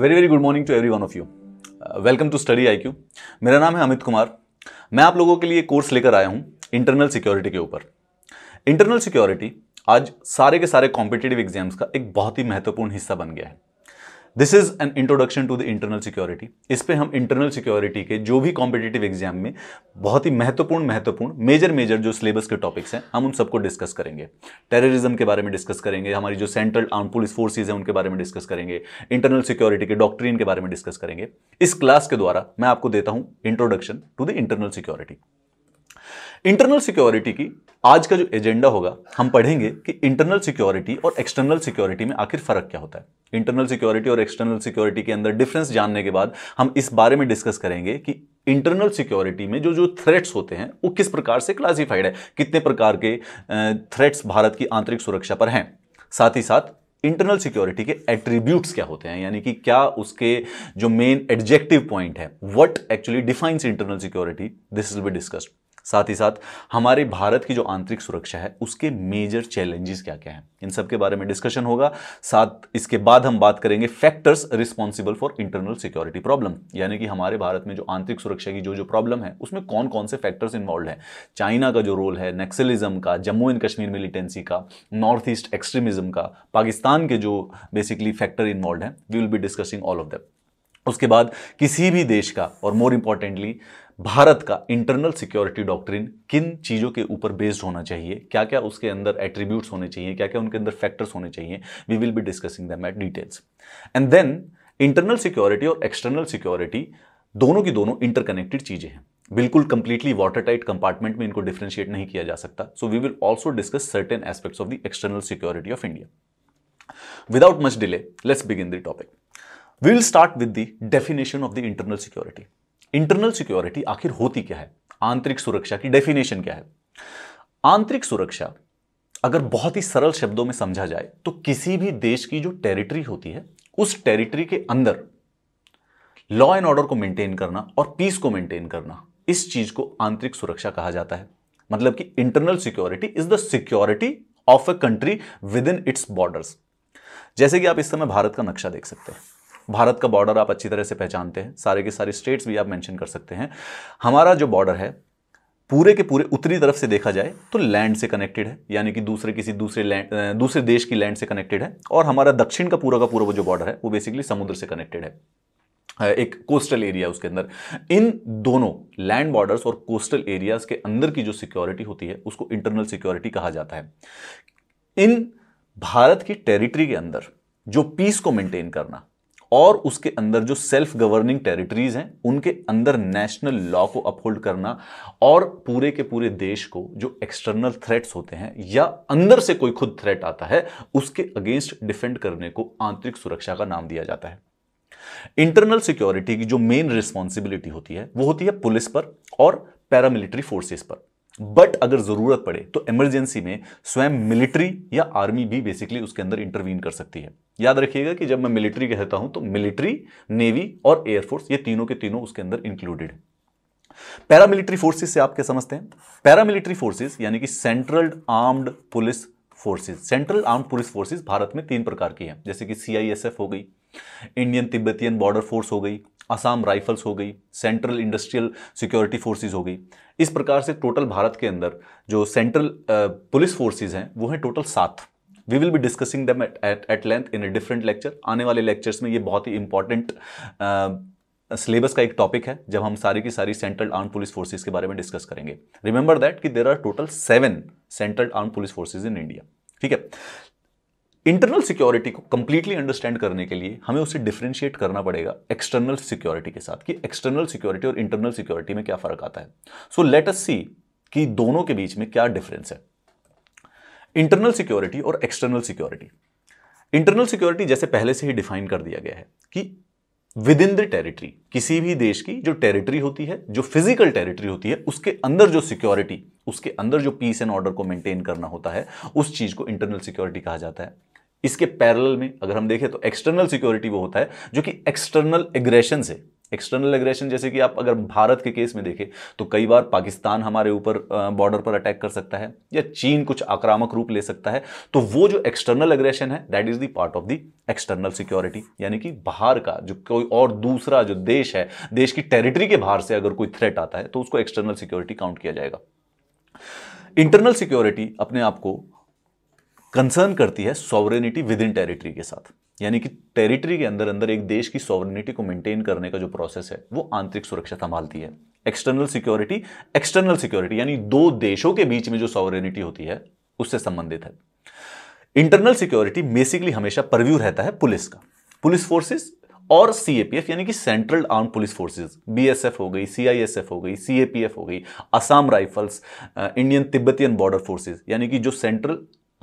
Very very good morning to every one of you welcome to study I Q मेरा नाम है अमित कुमार मैं आप लोगों के लिए कोर्स लेकर आया हूँ इंटरनल सिक्योरिटी के ऊपर इंटरनल सिक्योरिटी आज सारे के सारे कॉम्पिटेटिव एग्जाम्स का एक बहुत ही महत्वपूर्ण हिस्सा बन गया है this is an introduction to the internal security इस पर हम इंटरनल सिक्योरिटी के जो भी कॉम्पिटेटिव एग्जाम में बहुत ही महत्वपूर्ण महत्वपूर्ण मेजर मेजर जो सिलेबस के टॉपिक्स हैं हम उन सबको डिस्कस करेंगे टेररिज्म के बारे में डिस्कस करेंगे हमारी जो सेंट्रल आर्म पुलिस फोर्सेज हैं उनके बारे में डिस्कस करेंगे इंटरनल सिक्योरिटी के डॉक्ट्रीन के बारे में डिस्कस करेंगे इस क्लास के द्वारा मैं आपको देता हूँ introduction to the internal security internal security की आज का जो एजेंडा होगा हम पढ़ेंगे कि इंटरनल सिक्योरिटी और एक्सटर्नल सिक्योरिटी में आखिर फर्क क्या होता है इंटरनल सिक्योरिटी और एक्सटर्नल सिक्योरिटी के अंदर डिफरेंस जानने के बाद हम इस बारे में डिस्कस करेंगे कि इंटरनल सिक्योरिटी में जो जो थ्रेट्स होते हैं वो किस प्रकार से क्लासिफाइड है कितने प्रकार के थ्रेट्स भारत की आंतरिक सुरक्षा पर हैं साथ ही साथ इंटरनल सिक्योरिटी के एट्रीब्यूट्स क्या होते हैं यानी कि क्या उसके जो मेन एडजेक्टिव पॉइंट है what actually defines internal security this will be discussed साथ ही साथ हमारे भारत की जो आंतरिक सुरक्षा है उसके मेजर चैलेंजेस क्या क्या हैं इन सब के बारे में डिस्कशन होगा साथ इसके बाद हम बात करेंगे factors responsible for internal security problem यानी कि हमारे भारत में जो आंतरिक सुरक्षा की जो जो प्रॉब्लम है उसमें कौन कौन से फैक्टर्स इन्वॉल्व हैं चाइना का जो रोल है नेक्सलिज्म का जम्मू एंड कश्मीर मिलिटेंसी का नॉर्थ ईस्ट एक्सट्रीमिज्म का पाकिस्तान के जो बेसिकली फैक्टर इन्वॉल्व हैं we will be discussing all of them उसके बाद किसी भी देश का और मोर इंपॉर्टेंटली भारत का इंटरनल सिक्योरिटी डॉक्ट्रिन किन चीज़ों के ऊपर बेस्ड होना चाहिए क्या क्या उसके अंदर एट्रीब्यूट्स होने चाहिए क्या क्या उनके अंदर फैक्टर्स होने चाहिए we will be discussing them at details and then internal security और एक्सटर्नल सिक्योरिटी दोनों की दोनों इंटरकनेक्टेड चीज़ें हैं बिल्कुल कंप्लीटली वाटर टाइट कंपार्टमेंट में इनको डिफ्रेंशिएट नहीं किया जा सकता so we will also discuss certain aspects of the external security of India without much delay let's begin the topic we will start with the definition of the internal security internal security आखिर होती क्या है आंतरिक सुरक्षा की definition क्या है आंतरिक सुरक्षा अगर बहुत ही सरल शब्दों में समझा जाए तो किसी भी देश की जो टेरिटरी होती है उस टेरिटरी के अंदर लॉ एंड ऑर्डर को मेंटेन करना और पीस को मेंटेन करना इस चीज को आंतरिक सुरक्षा कहा जाता है मतलब कि internal security is the security of a country within its borders जैसे कि आप इस समय भारत का नक्शा देख सकते हैं भारत का बॉर्डर आप अच्छी तरह से पहचानते हैं सारे के सारे स्टेट्स भी आप मेंशन कर सकते हैं हमारा जो बॉर्डर है पूरे के पूरे उत्तरी तरफ से देखा जाए तो लैंड से कनेक्टेड है यानी कि दूसरे किसी दूसरे लैंड दूसरे देश की लैंड से कनेक्टेड है और हमारा दक्षिण का पूरा का पूरा वो जो बॉर्डर है वो बेसिकली समुद्र से कनेक्टेड है एक कोस्टल एरिया उसके अंदर इन दोनों लैंड बॉर्डर्स और कोस्टल एरियाज के अंदर की जो सिक्योरिटी होती है उसको इंटरनल सिक्योरिटी कहा जाता है इन भारत की टेरिटरी के अंदर जो पीस को मेंटेन करना और उसके अंदर जो सेल्फ गवर्निंग टेरिटरीज हैं उनके अंदर नेशनल लॉ को अपहोल्ड करना और पूरे के पूरे देश को जो एक्सटर्नल थ्रेट्स होते हैं या अंदर से कोई खुद थ्रेट आता है उसके अगेंस्ट डिफेंड करने को आंतरिक सुरक्षा का नाम दिया जाता है इंटरनल सिक्योरिटी की जो मेन रिस्पॉन्सिबिलिटी होती है वो होती है पुलिस पर और पैरामिलिट्री फोर्सेस पर बट अगर ज़रूरत पड़े तो इमरजेंसी में स्वयं मिलिट्री या आर्मी भी बेसिकली उसके अंदर इंटरवीन कर सकती है याद रखिएगा कि जब मैं मिलिट्री कहता हूं तो मिलिट्री नेवी और एयरफोर्स ये तीनों के तीनों उसके अंदर इंक्लूडेड है पैरामिलिट्री फोर्सेस से आप क्या समझते हैं पैरामिलिट्री फोर्सेस यानी कि central armed police forces central arm police forces Bharat में तीन प्रकार की हैं जैसे कि सीआईएसएफ हो गई इंडियन तिब्बतियन बॉर्डर फोर्स हो गई असम राइफल्स हो गई सेंट्रल इंडस्ट्रियल सिक्योरिटी फोर्सेज हो गई इस प्रकार से टोटल भारत के अंदर जो सेंट्रल पुलिस फोर्सेज हैं वो हैं टोटल सात we will be discussing them at at length in a different lecture आने वाले लेक्चर्स में ये बहुत ही इंपॉर्टेंट सिलेबस का एक टॉपिक है जब हम सारी की सारी सेंट्रल आर्म पुलिस फोर्सेज के बारे में डिस्कस करेंगे रिमेंबर दैट कि there are total seven central arm police forces in India ठीक है इंटरनल सिक्योरिटी को कंप्लीटली अंडरस्टैंड करने के लिए हमें उसे डिफ्रेंशिएट करना पड़ेगा एक्सटर्नल सिक्योरिटी के साथ कि एक्सटर्नल सिक्योरिटी और इंटरनल सिक्योरिटी में क्या फर्क आता है सो लेट अस सी कि दोनों के बीच में क्या डिफरेंस है इंटरनल सिक्योरिटी और एक्सटर्नल सिक्योरिटी इंटरनल सिक्योरिटी जैसे पहले से ही डिफाइन कर दिया गया है कि विद इन द टेरिटरी किसी भी देश की जो टेरिटरी होती है जो फिजिकल टेरिटरी होती है उसके अंदर जो सिक्योरिटी उसके अंदर जो पीस एंड ऑर्डर को मेंटेन करना होता है उस चीज को इंटरनल सिक्योरिटी कहा जाता है इसके पैरेलल में अगर हम देखें तो एक्सटर्नल सिक्योरिटी वो होता है जो कि एक्सटर्नल एग्रेशन से एक्सटर्नल एग्रेशन जैसे कि आप अगर भारत के केस में देखें तो कई बार पाकिस्तान हमारे ऊपर बॉर्डर पर अटैक कर सकता है या चीन कुछ आक्रामक रूप ले सकता है तो वो जो एक्सटर्नल एग्रेशन है that is the part of the external security यानी कि बाहर का जो कोई और दूसरा जो देश है देश की टेरिटरी के बाहर से अगर कोई थ्रेट आता है तो उसको एक्सटर्नल सिक्योरिटी काउंट किया जाएगा इंटरनल सिक्योरिटी अपने आप को कंसर्न करती है सॉवरेनिटी विद इन टेरिटरी के साथ यानी कि टेरिटरी के अंदर अंदर एक देश की सॉवरनिटी को मेंटेन करने का जो प्रोसेस है वो आंतरिक सुरक्षा संभालती है एक्सटर्नल सिक्योरिटी एक्सटर्नल सिक्योरिटी यानी दो देशों के बीच में जो सॉवरनिटी होती है उससे संबंधित है इंटरनल सिक्योरिटी बेसिकली हमेशा परव्यू रहता है पुलिस का पुलिस फोर्सेस और सीएपीएफ यानी कि central arm police forces BSF हो गई सीआईएसएफ हो गई सीएपीएफ हो गई Assam rifles Indian Tibetan border forces यानी कि जो सेंट्रल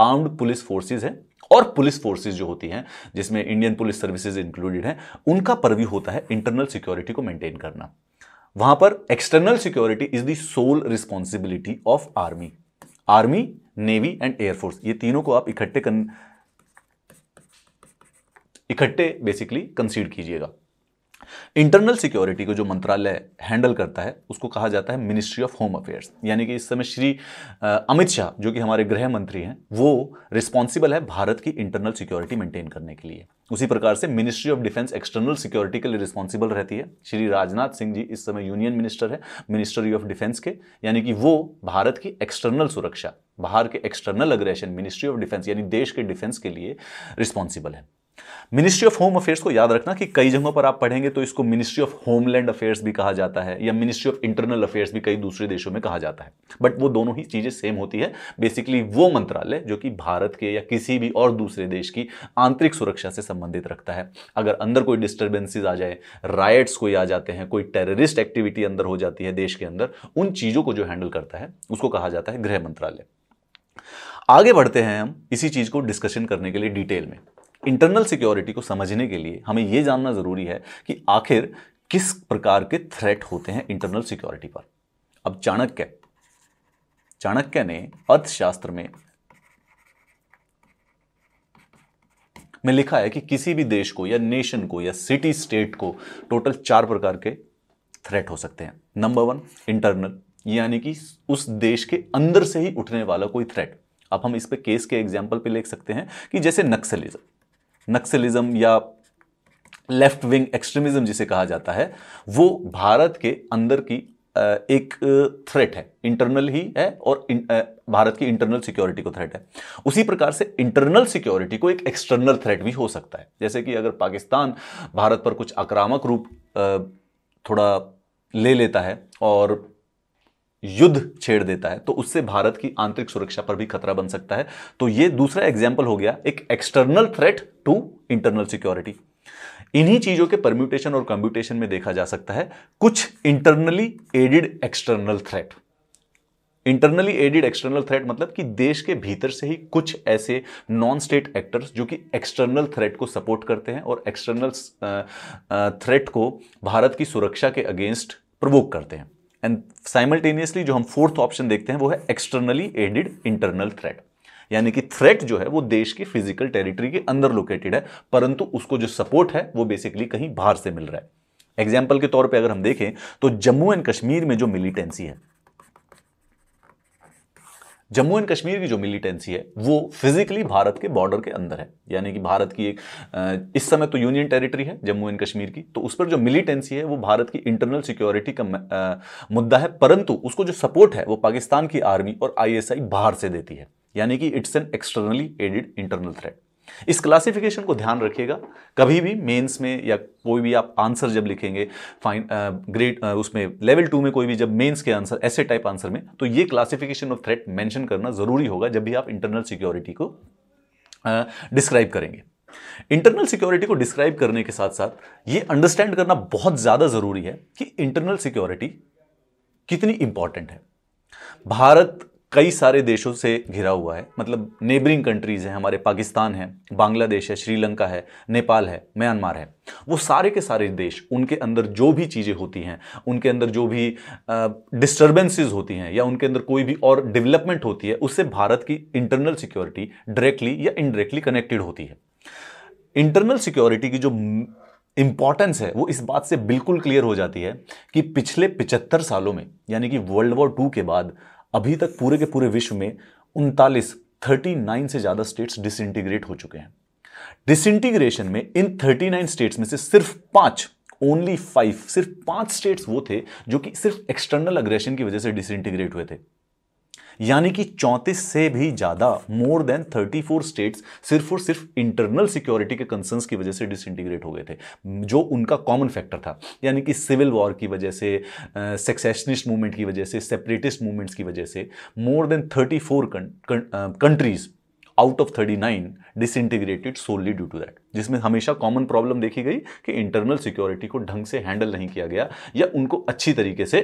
आर्म्ड पुलिस फोर्सेस हैं और पुलिस फोर्सेज जो होती हैं जिसमें इंडियन पुलिस सर्विसेज इंक्लूडेड हैं उनका परव्यू होता है इंटरनल सिक्योरिटी को मेंटेन करना वहां पर external security is the sole responsibility of army army navy and air force ये तीनों को आप इकट्ठे इकट्ठे बेसिकली कंसीड कीजिएगा इंटरनल सिक्योरिटी को जो मंत्रालय हैंडल करता है उसको कहा जाता है मिनिस्ट्री ऑफ होम अफेयर्स यानी कि इस समय श्री अमित शाह जो कि हमारे गृह मंत्री हैं वो रिस्पॉन्सिबल है भारत की इंटरनल सिक्योरिटी मेंटेन करने के लिए उसी प्रकार से ministry of defence external security के लिए रिस्पॉन्सिबल रहती है श्री राजनाथ सिंह जी इस समय यूनियन मिनिस्टर है मिनिस्ट्री ऑफ डिफेंस के यानी कि वो भारत की एक्सटर्नल सुरक्षा बाहर के external aggression ministry of defence यानी देश के डिफेंस के लिए रिस्पॉन्सिबल है मिनिस्ट्री ऑफ होम अफेयर्स को याद रखना कि कई जगहों पर आप पढ़ेंगे तो इसको मिनिस्ट्री ऑफ होमलैंड अफेयर्स भी कहा जाता है या मिनिस्ट्री ऑफ इंटरनल अफेयर्स भी कई दूसरे देशों में कहा जाता है बट वो दोनों ही चीज़ें सेम होती है बेसिकली वो मंत्रालय जो कि भारत के या किसी भी और दूसरे देश की आंतरिक सुरक्षा से संबंधित रखता है अगर अंदर कोई डिस्टर्बेंसेज आ जाए रायट्स कोई आ जाते हैं कोई टेररिस्ट एक्टिविटी अंदर हो जाती है देश के अंदर उन चीज़ों को जो हैंडल करता है उसको कहा जाता है गृह मंत्रालय आगे बढ़ते हैं हम इसी चीज़ को डिस्कशन करने के लिए डिटेल में इंटरनल सिक्योरिटी को समझने के लिए हमें यह जानना ज़रूरी है कि आखिर किस प्रकार के थ्रेट होते हैं इंटरनल सिक्योरिटी पर अब चाणक्य चाणक्य ने अर्थशास्त्र में में लिखा है कि किसी भी देश को या नेशन को या सिटी स्टेट को टोटल चार प्रकार के थ्रेट हो सकते हैं नंबर वन इंटरनल यानी कि उस देश के अंदर से ही उठने वाला कोई थ्रेट अब हम इस पे केस के एग्जाम्पल पे ले सकते हैं कि जैसे नक्सलिज्म नक्सलिज्म या लेफ्ट विंग एक्सट्रीमिज्म जिसे कहा जाता है वो भारत के अंदर की एक थ्रेट है इंटरनल ही है और भारत की इंटरनल सिक्योरिटी को थ्रेट है उसी प्रकार से इंटरनल सिक्योरिटी को एक एक्सटर्नल थ्रेट भी हो सकता है जैसे कि अगर पाकिस्तान भारत पर कुछ आक्रामक रूप थोड़ा ले लेता है और युद्ध छेड़ देता है तो उससे भारत की आंतरिक सुरक्षा पर भी खतरा बन सकता है तो ये दूसरा एग्जाम्पल हो गया एक external threat to internal security इन्हीं चीजों के परम्यूटेशन और कंप्यूटेशन में देखा जा सकता है कुछ internally aided external threat internally aided external threat मतलब कि देश के भीतर से ही कुछ ऐसे नॉन स्टेट एक्टर्स जो कि एक्सटर्नल थ्रेट को सपोर्ट करते हैं और एक्सटर्नल थ्रेट को भारत की सुरक्षा के अगेंस्ट प्रवोक करते हैं एंड साइमल्टेनियसली जो हम फोर्थ ऑप्शन देखते हैं वो है एक्सटर्नली एडेड इंटरनल थ्रेट यानी कि थ्रेट जो है वो देश की फिजिकल टेरिटरी के अंदर लोकेटेड है परंतु उसको जो सपोर्ट है वो बेसिकली कहीं बाहर से मिल रहा है एग्जाम्पल के तौर पर अगर हम देखें तो जम्मू एंड कश्मीर में जो मिलिटेंसी है जम्मू एंड कश्मीर की जो मिलिटेंसी है वो फिजिकली भारत के बॉर्डर के अंदर है यानी कि भारत की एक इस समय तो यूनियन टेरिटरी है जम्मू एंड कश्मीर की तो उस पर जो मिलिटेंसी है वो भारत की इंटरनल सिक्योरिटी का मुद्दा है परंतु उसको जो सपोर्ट है वो पाकिस्तान की आर्मी और आईएसआई बाहर से देती है यानी कि it's an externally aided internal threat इस क्लासिफिकेशन को ध्यान रखिएगा कभी भी मेंस में या कोई भी आप आंसर जब लिखेंगे फाइन ग्रेड उसमें लेवल टू में कोई भी जब मेंस के आंसर ऐसे टाइप आंसर में तो ये क्लासिफिकेशन ऑफ थ्रेट मेंशन करना ज़रूरी होगा जब भी आप इंटरनल सिक्योरिटी को डिस्क्राइब करेंगे इंटरनल सिक्योरिटी को डिस्क्राइब करने के साथ साथ ये अंडरस्टैंड करना बहुत ज़्यादा ज़रूरी है कि इंटरनल सिक्योरिटी कितनी इंपॉर्टेंट है भारत कई सारे देशों से घिरा हुआ है मतलब नेबरिंग कंट्रीज़ हैं हमारे पाकिस्तान है बांग्लादेश है श्रीलंका है नेपाल है म्यांमार है वो सारे के सारे देश उनके अंदर जो भी चीज़ें होती हैं उनके अंदर जो भी डिस्टर्बेंसेज होती हैं या उनके अंदर कोई भी और डेवलपमेंट होती है उससे भारत की इंटरनल सिक्योरिटी डायरेक्टली या इनडायरेक्टली कनेक्टेड होती है इंटरनल सिक्योरिटी की जो इंपॉर्टेंस है वो इस बात से बिल्कुल क्लियर हो जाती है कि पिछले पिचहत्तर सालों में यानी कि वर्ल्ड वॉर टू के बाद अभी तक पूरे के पूरे विश्व में उनतालीस थर्टी नाइन से ज़्यादा स्टेट्स डिसइंटीग्रेट हो चुके हैं डिसइंटीग्रेशन में इन थर्टी नाइन स्टेट्स में से सिर्फ पांच ओनली फाइव सिर्फ पांच स्टेट्स वो थे जो कि सिर्फ एक्सटर्नल अग्रेशन की वजह से डिसइंटीग्रेट हुए थे यानी कि 34 से भी ज़्यादा मोर देन 34 स्टेट्स सिर्फ और सिर्फ इंटरनल सिक्योरिटी के कंसर्न्स की वजह से डिसइंटीग्रेट हो गए थे जो उनका कॉमन फैक्टर था यानी कि सिविल वॉर की वजह से सेक्सेशनिस्ट मूवमेंट की वजह से सेपरेटिस्ट मूवमेंट्स की वजह से more than 34 countries out of 39 disintegrated solely due to that जिसमें हमेशा कॉमन प्रॉब्लम देखी गई कि इंटरनल सिक्योरिटी को ढंग से हैंडल नहीं किया गया या उनको अच्छी तरीके से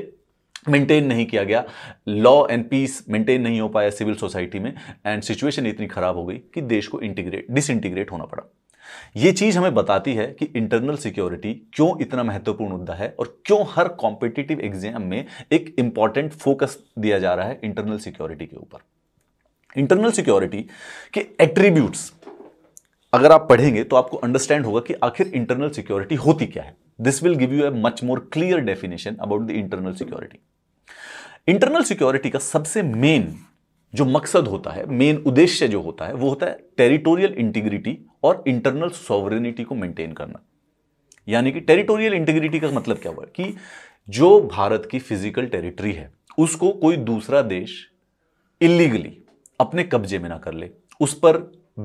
मेंटेन नहीं किया गया लॉ एंड पीस मेंटेन नहीं हो पाया सिविल सोसाइटी में एंड सिचुएशन इतनी खराब हो गई कि देश को इंटीग्रेट डिसइंटीग्रेट होना पड़ा ये चीज हमें बताती है कि इंटरनल सिक्योरिटी क्यों इतना महत्वपूर्ण मुद्दा है और क्यों हर कॉम्पिटिटिव एग्जाम में एक इंपॉर्टेंट फोकस दिया जा रहा है इंटरनल सिक्योरिटी के ऊपर इंटरनल सिक्योरिटी के एट्रीब्यूट्स अगर आप पढ़ेंगे तो आपको अंडरस्टैंड होगा कि आखिर इंटरनल सिक्योरिटी होती क्या है this will give you a much more clear definition about the internal security internal security का सबसे मेन जो मकसद होता है मेन उद्देश्य जो होता है वो होता है टेरिटोरियल इंटीग्रिटी और इंटरनल सॉवरेनिटी को मेंटेन करना यानी कि टेरिटोरियल इंटीग्रिटी का मतलब क्या हुआ कि जो भारत की फिजिकल टेरिटरी है उसको कोई दूसरा देश इलीगली अपने कब्जे में ना कर ले उस पर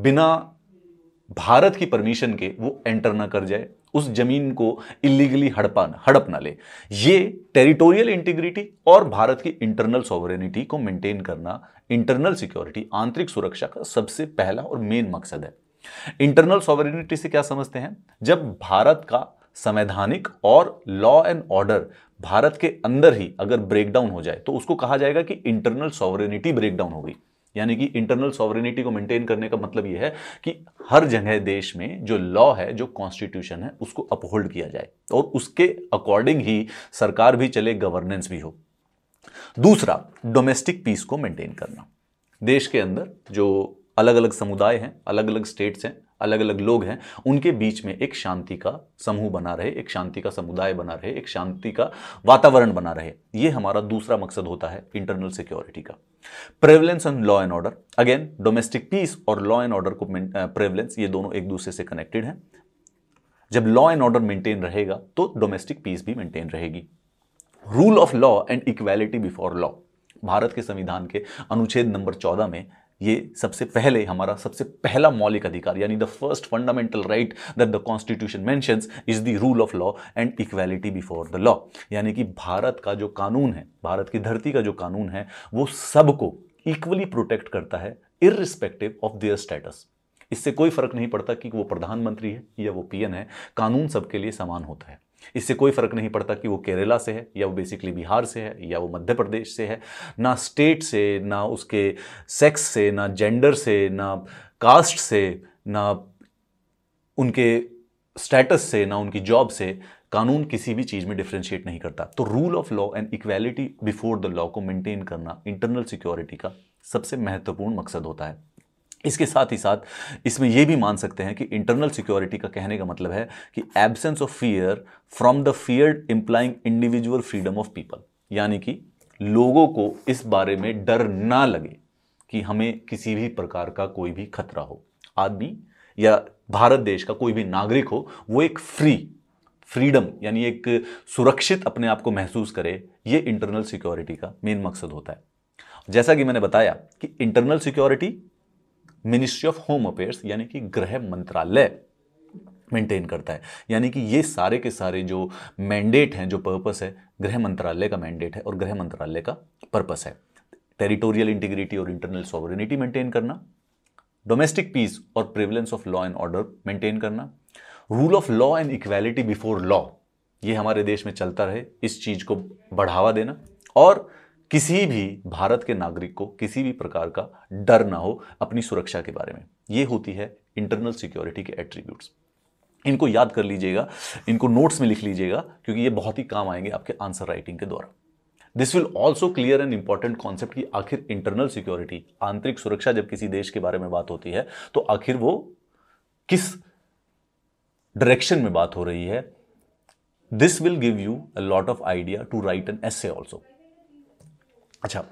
बिना भारत की परमिशन के वो एंटर ना कर जाए उस जमीन को इलीगली हड़पा हड़प ना ले ये टेरिटोरियल इंटीग्रिटी और भारत की इंटरनल सॉवरेनिटी को मेंटेन करना इंटरनल सिक्योरिटी आंतरिक सुरक्षा का सबसे पहला और मेन मकसद है इंटरनल सॉवरेनिटी से क्या समझते हैं जब भारत का संवैधानिक और लॉ एंड ऑर्डर भारत के अंदर ही अगर ब्रेकडाउन हो जाए तो उसको कहा जाएगा कि इंटरनल सॉवरेनिटी ब्रेकडाउन हो गई यानी कि इंटरनल सॉवरिनिटी को मेंटेन करने का मतलब यह है कि हर जगह देश में जो लॉ है जो कॉन्स्टिट्यूशन है उसको अपहोल्ड किया जाए और उसके अकॉर्डिंग ही सरकार भी चले गवर्नेंस भी हो दूसरा डोमेस्टिक पीस को मेंटेन करना देश के अंदर जो अलग अलग समुदाय हैं अलग अलग स्टेट्स हैं अलग अलग लोग हैं उनके बीच में एक शांति का समूह बना रहे एक शांति का समुदाय बना रहे एक शांति का वातावरण बना रहे ये हमारा दूसरा मकसद होता है इंटरनल सिक्योरिटी का prevalence on law and order again domestic peace और लॉ एंड ऑर्डर को प्रेवलेंस ये दोनों एक दूसरे से कनेक्टेड हैं जब लॉ एंड ऑर्डर मेंटेन रहेगा तो डोमेस्टिक पीस भी मेंटेन रहेगी rule of law and equality before law Bharat के संविधान के अनुच्छेद नंबर चौदह में ये सबसे पहले हमारा सबसे पहला मौलिक अधिकार यानी the first fundamental right that the constitution mentions is the rule of law and equality before the law यानी कि भारत का जो कानून है भारत की धरती का जो कानून है वो सबको इक्वली प्रोटेक्ट करता है इररिस्पेक्टिव ऑफ देयर स्टेटस इससे कोई फर्क नहीं पड़ता कि वो प्रधानमंत्री है या वो पीएन है कानून सबके लिए समान होता है इससे कोई फर्क नहीं पड़ता कि वो केरला से है या वो बेसिकली बिहार से है या वो मध्य प्रदेश से है ना स्टेट से ना उसके सेक्स से ना जेंडर से ना कास्ट से ना उनके स्टेटस से ना उनकी जॉब से कानून किसी भी चीज़ में डिफ्रेंशिएट नहीं करता तो rule of law and equality before the law को मेंटेन करना इंटरनल सिक्योरिटी का सबसे महत्वपूर्ण मकसद होता है इसके साथ ही साथ इसमें यह भी मान सकते हैं कि इंटरनल सिक्योरिटी का कहने का मतलब है कि absence of fear from the fear implying individual freedom of people यानी कि लोगों को इस बारे में डर ना लगे कि हमें किसी भी प्रकार का कोई भी खतरा हो आदमी या भारत देश का कोई भी नागरिक हो वो एक फ्री फ्रीडम यानी एक सुरक्षित अपने आप को महसूस करे ये इंटरनल सिक्योरिटी का मेन मकसद होता है जैसा कि मैंने बताया कि internal security ministry of home affairs यानी कि गृह मंत्रालय मेंटेन करता है यानी कि ये सारे के सारे जो मैंडेट हैं जो पर्पस है गृह मंत्रालय का मैंडेट है और गृह मंत्रालय का पर्पस है टेरिटोरियल इंटीग्रिटी और इंटरनल सॉवरिनिटी मेंटेन करना डोमेस्टिक पीस और prevalence of law and order maintain करना rule of law and equality before law ये हमारे देश में चलता रहे इस चीज़ को बढ़ावा देना और किसी भी भारत के नागरिक को किसी भी प्रकार का डर ना हो अपनी सुरक्षा के बारे में ये होती है इंटरनल सिक्योरिटी के एट्रीब्यूट्स इनको याद कर लीजिएगा इनको नोट्स में लिख लीजिएगा क्योंकि ये बहुत ही काम आएंगे आपके आंसर राइटिंग के द्वारा this will also clear and important concept कि आखिर इंटरनल सिक्योरिटी आंतरिक सुरक्षा जब किसी देश के बारे में बात होती है तो आखिर वो किस डायरेक्शन में बात हो रही है this will give you a lot of idea to write an S also अच्छा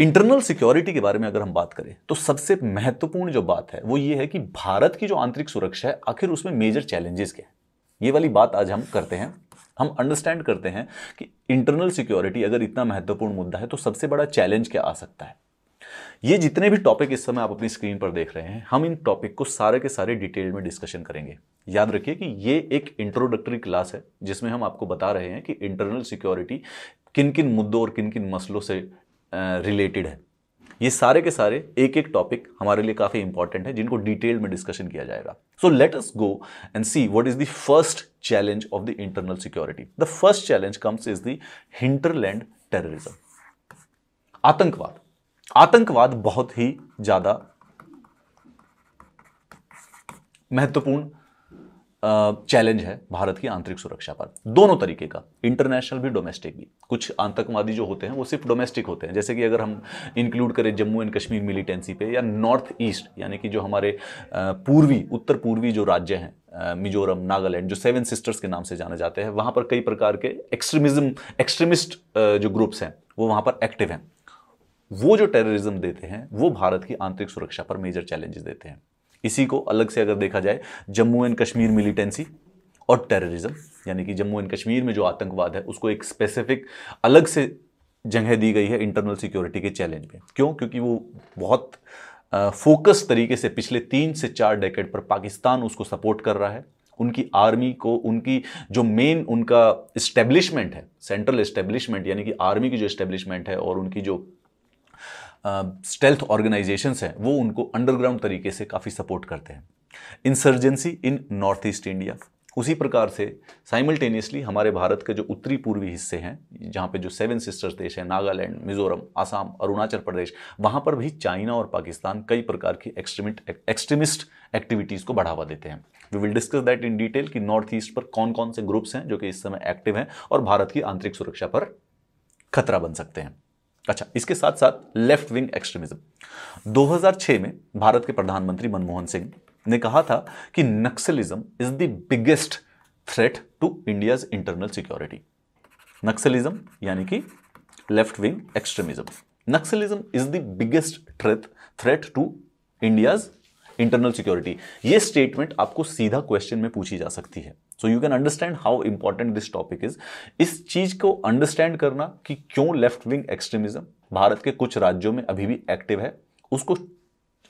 इंटरनल सिक्योरिटी के बारे में अगर हम बात करें तो सबसे महत्वपूर्ण जो बात है वो ये है कि भारत की जो आंतरिक सुरक्षा है आखिर उसमें मेजर चैलेंजेस क्या है ये वाली बात आज हम करते हैं हम अंडरस्टैंड करते हैं कि इंटरनल सिक्योरिटी अगर इतना महत्वपूर्ण मुद्दा है तो सबसे बड़ा चैलेंज क्या आ सकता है ये जितने भी टॉपिक इस समय आप अपनी स्क्रीन पर देख रहे हैं हम इन टॉपिक को सारे के सारे डिटेल में डिस्कशन करेंगे याद रखिए कि ये एक इंट्रोडक्टरी क्लास है जिसमें हम आपको बता रहे हैं कि इंटरनल सिक्योरिटी किन किन मुद्दों और किन किन मसलों से रिलेटेड है ये सारे के सारे एक एक टॉपिक हमारे लिए काफ़ी इंपॉर्टेंट है जिनको डिटेल में डिस्कशन किया जाएगा so let us go and see what is the first challenge of the internal security the first challenge comes is the hinterland terrorism आतंकवाद आतंकवाद बहुत ही ज़्यादा महत्वपूर्ण चैलेंज है भारत की आंतरिक सुरक्षा पर दोनों तरीके का इंटरनेशनल भी डोमेस्टिक भी कुछ आतंकवादी जो होते हैं वो सिर्फ डोमेस्टिक होते हैं जैसे कि अगर हम इंक्लूड करें जम्मू एंड कश्मीर मिलिटेंसी पे या नॉर्थ ईस्ट यानी कि जो हमारे पूर्वी उत्तर पूर्वी जो राज्य हैं मिजोरम नागालैंड जो सेवन सिस्टर्स के नाम से जाने जाते हैं वहाँ पर कई प्रकार के एक्सट्रीमिज्म एक्सट्रीमिस्ट जो ग्रुप्स हैं वो वहाँ पर एक्टिव हैं वो जो टेररिज्म देते हैं वो भारत की आंतरिक सुरक्षा पर मेजर चैलेंजेस देते हैं इसी को अलग से अगर देखा जाए जम्मू एंड कश्मीर मिलिटेंसी और टेररिज्म यानी कि जम्मू एंड कश्मीर में जो आतंकवाद है उसको एक स्पेसिफिक अलग से जगह दी गई है इंटरनल सिक्योरिटी के चैलेंज में क्यों क्योंकि वो बहुत फोकस तरीके से पिछले तीन से चार डेकेड पर पाकिस्तान उसको सपोर्ट कर रहा है उनकी आर्मी को उनकी जो मेन उनका इस्टेब्लिशमेंट है सेंट्रल इस्टेब्लिशमेंट यानी कि आर्मी की जो इस्टेब्लिशमेंट है और उनकी जो स्टेल्थ ऑर्गेनाइजेशन हैं वो उनको अंडरग्राउंड तरीके से काफ़ी सपोर्ट करते हैं insurgency in north east India उसी प्रकार से साइमल्टेनियसली हमारे भारत के जो उत्तरी पूर्वी हिस्से हैं जहाँ पे जो सेवन सिस्टर्स देश हैं नागालैंड मिजोरम आसाम अरुणाचल प्रदेश वहाँ पर भी चाइना और पाकिस्तान कई प्रकार की एक्सट्रीमिट एक्सट्रीमिस्ट एक्टिविटीज़ को बढ़ावा देते हैं we will discuss that in detail कि नॉर्थ ईस्ट पर कौन कौन से ग्रुप्स हैं जो कि इस समय एक्टिव हैं और भारत की आंतरिक सुरक्षा पर खतरा बन सकते हैं अच्छा इसके साथ साथ लेफ्ट विंग एक्सट्रीमिज्म 2006 में भारत के प्रधानमंत्री मनमोहन सिंह ने कहा था कि naxalism is the biggest threat to India's internal security naxalism यानी कि left wing extremism naxalism is the biggest threat threat to India's internal security यह स्टेटमेंट आपको सीधा क्वेश्चन में पूछी जा सकती है so you can understand how important this topic is इस चीज को अंडरस्टैंड करना कि क्यों लेफ्ट विंग एक्सट्रीमिज्म भारत के कुछ राज्यों में अभी भी एक्टिव है उसको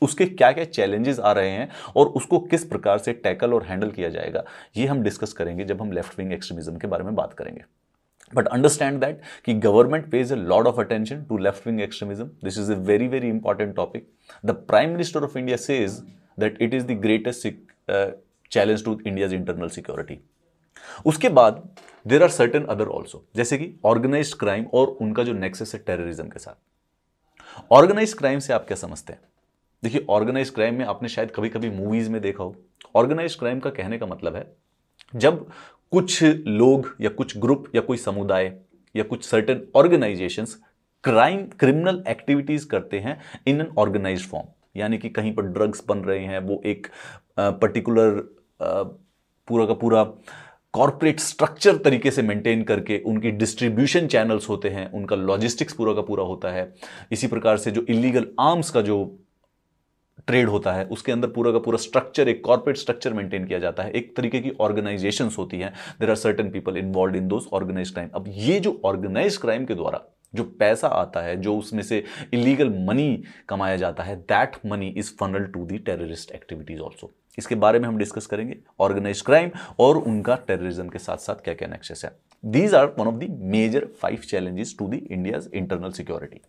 उसके क्या क्या चैलेंजेस आ रहे हैं और उसको किस प्रकार से टैकल और हैंडल किया जाएगा ये हम डिस्कस करेंगे जब हम लेफ्ट विंग एक्सट्रीमिज्म के बारे में बात करेंगे बट अंडरस्टैंड दैट कि government pays a lot of attention to left wing extremism this is a very very important topic the prime minister of India says that it is the greatest challenge to India's internal security उसके बाद there are certain other also जैसे कि organise crime और उनका जो Nexus है terrorism के साथ ऑर्गेनाइज क्राइम से आप क्या समझते हैं देखिए ऑर्गेनाइज क्राइम में आपने शायद कभी कभी मूवीज में देखा हो ऑर्गेनाइज क्राइम का कहने का मतलब है जब कुछ लोग या कुछ ग्रुप या कोई समुदाय या कुछ certain organisations crime criminal activities करते हैं इन एन ऑर्गेनाइज फॉर्म यानी कि कहीं पर ड्रग्स बन रहे हैं वो एक पर्टिकुलर पूरा का पूरा कॉरपोरेट स्ट्रक्चर तरीके से मेंटेन करके उनकी डिस्ट्रीब्यूशन चैनल्स होते हैं उनका लॉजिस्टिक्स पूरा का पूरा होता है इसी प्रकार से जो इलीगल आर्म्स का जो ट्रेड होता है उसके अंदर पूरा का पूरा स्ट्रक्चर एक कॉर्पोरेट स्ट्रक्चर मेंटेन किया जाता है एक तरीके की ऑर्गेनाइजेशन होती हैं there are certain people involve in those organise crime अब ये जो ऑर्गेनाइज क्राइम के द्वारा जो पैसा आता है जो उसमें से इलीगल मनी कमाया जाता है that money is funnel to the terrorist activities also इसके बारे में हम डिस्कस करेंगे ऑर्गेनाइज क्राइम और उनका टेररिज्म के साथ साथ क्या क्या नेक्सेस है these are one of the major five challenges to the India's internal security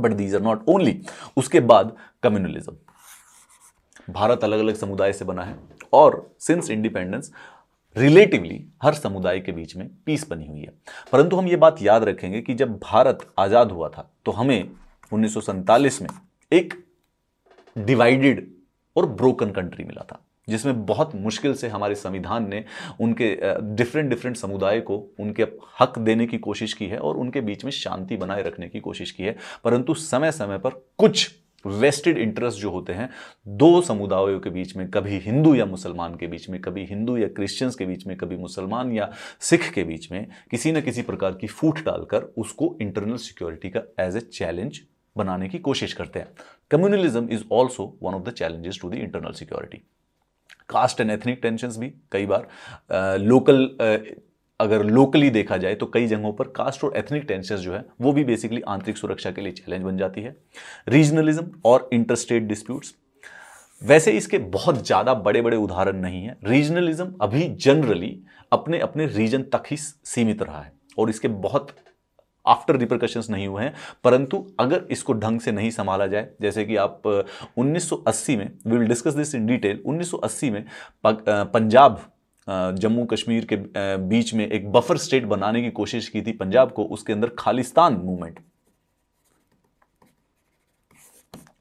but these are not only उसके बाद कम्युनलिज्म भारत अलग अलग समुदाय से बना है और सिंस इंडिपेंडेंस रिलेटिवली हर समुदाय के बीच में पीस बनी हुई है परंतु हम ये बात याद रखेंगे कि जब भारत आज़ाद हुआ था तो हमें उन्नीस में एक डिवाइडेड और ब्रोकन कंट्री मिला था जिसमें बहुत मुश्किल से हमारे संविधान ने उनके डिफरेंट डिफरेंट समुदाय को उनके हक देने की कोशिश की है और उनके बीच में शांति बनाए रखने की कोशिश की है परंतु समय समय पर कुछ वेस्टेड इंटरेस्ट जो होते हैं दो समुदायों के बीच में कभी हिंदू या मुसलमान के बीच में कभी हिंदू या क्रिश्चियंस के बीच में कभी मुसलमान या सिख के बीच में किसी न किसी प्रकार की फूट डालकर उसको इंटरनल सिक्योरिटी का एज ए चैलेंज बनाने की कोशिश करते हैं communalism is also one of the challenges to the internal security caste and ethnic tension भी कई बार लोकल uh, अगर लोकली देखा जाए तो कई जगहों पर कास्ट और एथनिक टेंशन जो है वो भी बेसिकली आंतरिक सुरक्षा के लिए चैलेंज बन जाती है रीजनलिज्म और इंटरस्टेट डिस्प्यूट्स वैसे इसके बहुत ज़्यादा बड़े बड़े उदाहरण नहीं हैं रीजनलिज्म अभी जनरली अपने अपने रीजन तक ही सीमित रहा है और इसके बहुत आफ्टर रिप्रकशंस नहीं हुए हैं परंतु अगर इसको ढंग से नहीं संभाला जाए जैसे कि आप 1980 में we will discuss this in detail 1980 में पंजाब जम्मू कश्मीर के बीच में एक बफर स्टेट बनाने की कोशिश की थी पंजाब को उसके अंदर खालिस्तान मूवमेंट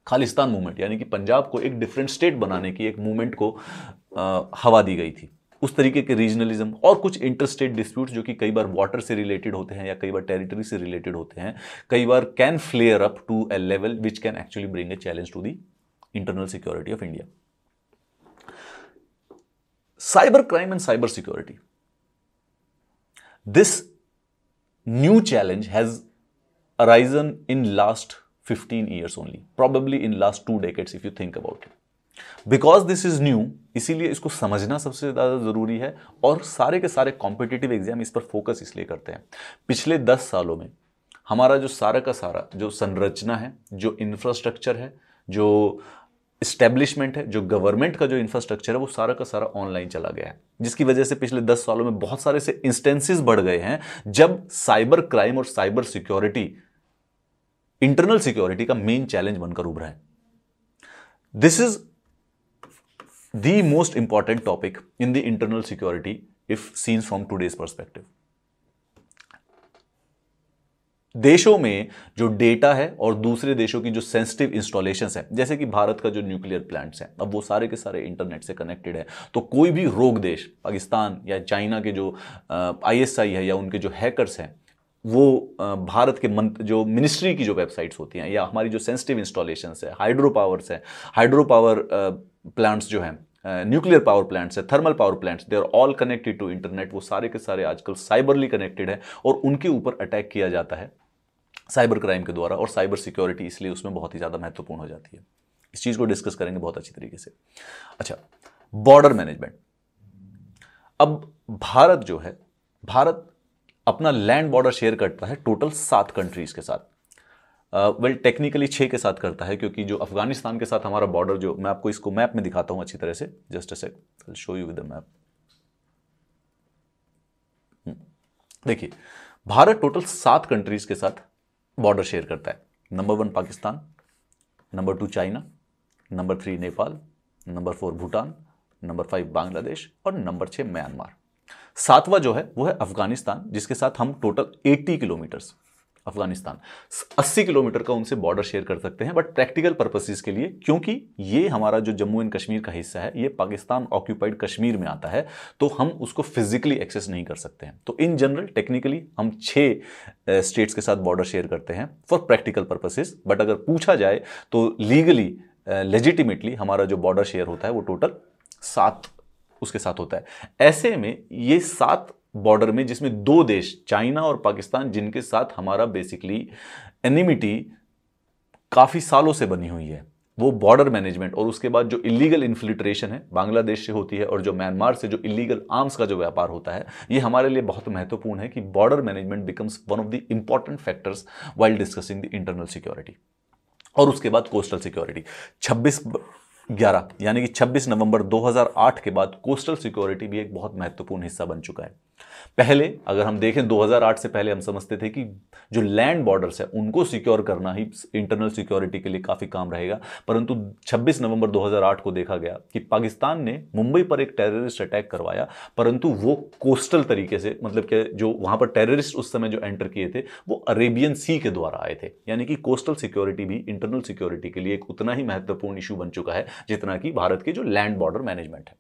खालिस्तान मूवमेंट यानी कि पंजाब को एक डिफरेंट स्टेट बनाने की एक मूवमेंट को हवा दी गई थी उस तरीके के रीजनलिज्म और कुछ इंटरस्टेट डिस्प्यूट्स जो कि कई बार वाटर से रिलेटेड होते हैं या कई बार टेरिटरी से रिलेटेड होते हैं कई बार can flare up to a level which can actually bring a challenge to the internal security of India cyber crime and cyber security this new challenge has arisen in last 15 years only, probably in last two decades if you think about it. Because this is new इसीलिए इसको समझना सबसे ज़्यादा ज़रूरी है और सारे के सारे कॉम्पिटिटिव एग्जाम इस पर फोकस इसलिए करते हैं पिछले दस सालों में हमारा जो सारा का सारा जो संरचना है जो इंफ्रास्ट्रक्चर है जो इस्टेब्लिशमेंट है जो गवर्नमेंट का जो इंफ्रास्ट्रक्चर है वो सारा का सारा ऑनलाइन चला गया है जिसकी वजह से पिछले दस सालों में बहुत सारे से इंस्टेंसेस बढ़ गए हैं जब साइबर क्राइम और साइबर सिक्योरिटी इंटरनल सिक्योरिटी का मेन चैलेंज बनकर उभरा है this is the most important topic in the internal security if seen from today's perspective. देशों में जो डेटा है और दूसरे देशों की जो सेंसिटिव इंस्टॉलेशन है जैसे कि भारत का जो न्यूक्लियर प्लांट्स हैं अब वो सारे के सारे इंटरनेट से कनेक्टेड है तो कोई भी रोग देश पाकिस्तान या चाइना के जो आईएसआई है या उनके जो हैकर्स हैं वो भारत के मंत जो मिनिस्ट्री की जो वेबसाइट्स होती हैं या हमारी जो सेंसिटिव इंस्टॉलेशंस है हाइड्रो पावर्स है हाइड्रो पावर प्लांट्स जो हैं न्यूक्लियर पावर प्लांट्स है thermal power plants they are all connected to internet वो सारे के सारे आजकल साइबरली कनेक्टेड है और उनके ऊपर अटैक किया जाता है साइबर क्राइम के द्वारा और साइबर सिक्योरिटी इसलिए उसमें बहुत ही ज़्यादा महत्वपूर्ण हो जाती है इस चीज़ को डिस्कस करेंगे बहुत अच्छी तरीके से अच्छा बॉर्डर मैनेजमेंट अब भारत जो है भारत अपना लैंड बॉर्डर शेयर करता है टोटल सात कंट्रीज के साथ वेल टेक्निकली छः के साथ करता है क्योंकि जो अफगानिस्तान के साथ हमारा बॉर्डर जो मैं आपको इसको मैप में दिखाता हूँ अच्छी तरह से just a sec show you with the map देखिए भारत टोटल सात कंट्रीज के साथ बॉर्डर शेयर करता है number one Pakistan number two China number three Nepal number four Bhutan number five Bangladesh और नंबर छः म्यांमार सातवां जो है वो है अफगानिस्तान जिसके साथ हम टोटल 80 किलोमीटर्स अफगानिस्तान 80 किलोमीटर का उनसे बॉर्डर शेयर कर सकते हैं बट प्रैक्टिकल पर्पसेस के लिए क्योंकि ये हमारा जो जम्मू एंड कश्मीर का हिस्सा है ये पाकिस्तान ऑक्यूपाइड कश्मीर में आता है तो हम उसको फिजिकली एक्सेस नहीं कर सकते हैं तो इन जनरल टेक्निकली हम छः स्टेट्स के साथ बॉर्डर शेयर करते हैं फॉर प्रैक्टिकल पर्पसेज बट अगर पूछा जाए तो लीगली लेजिटिमेटली हमारा जो बॉर्डर शेयर होता है वो टोटल सात उसके साथ होता है ऐसे में ये सात बॉर्डर में जिसमें दो देश चाइना और पाकिस्तान जिनके साथ हमारा बेसिकली एनिमिटी काफ़ी सालों से बनी हुई है वो बॉर्डर मैनेजमेंट और उसके बाद जो इलीगल इन्फिल्ट्रेशन है बांग्लादेश से होती है और जो म्यांमार से जो इलीगल आर्म्स का जो व्यापार होता है ये हमारे लिए बहुत महत्वपूर्ण है कि border management becomes one of the important factors while discussing the internal security और उसके बाद कोस्टल सिक्योरिटी 26 ग्यारह यानी कि 26 नवंबर 2008 के बाद कोस्टल सिक्योरिटी भी एक बहुत महत्वपूर्ण हिस्सा बन चुका है पहले अगर हम देखें 2008 से पहले हम समझते थे कि जो लैंड बॉर्डर्स है उनको सिक्योर करना ही इंटरनल सिक्योरिटी के लिए काफ़ी काम रहेगा परंतु 26 नवंबर 2008 को देखा गया कि पाकिस्तान ने मुंबई पर एक टेररिस्ट अटैक करवाया परंतु वो कोस्टल तरीके से मतलब कि जो वहाँ पर टेररिस्ट उस समय जो एंटर किए थे वो अरेबियन सी के द्वारा आए थे यानी कि कोस्टल सिक्योरिटी भी इंटरनल सिक्योरिटी के लिए एक उतना ही महत्वपूर्ण इशू बन चुका है जितना कि भारत के जो लैंड बॉर्डर मैनेजमेंट है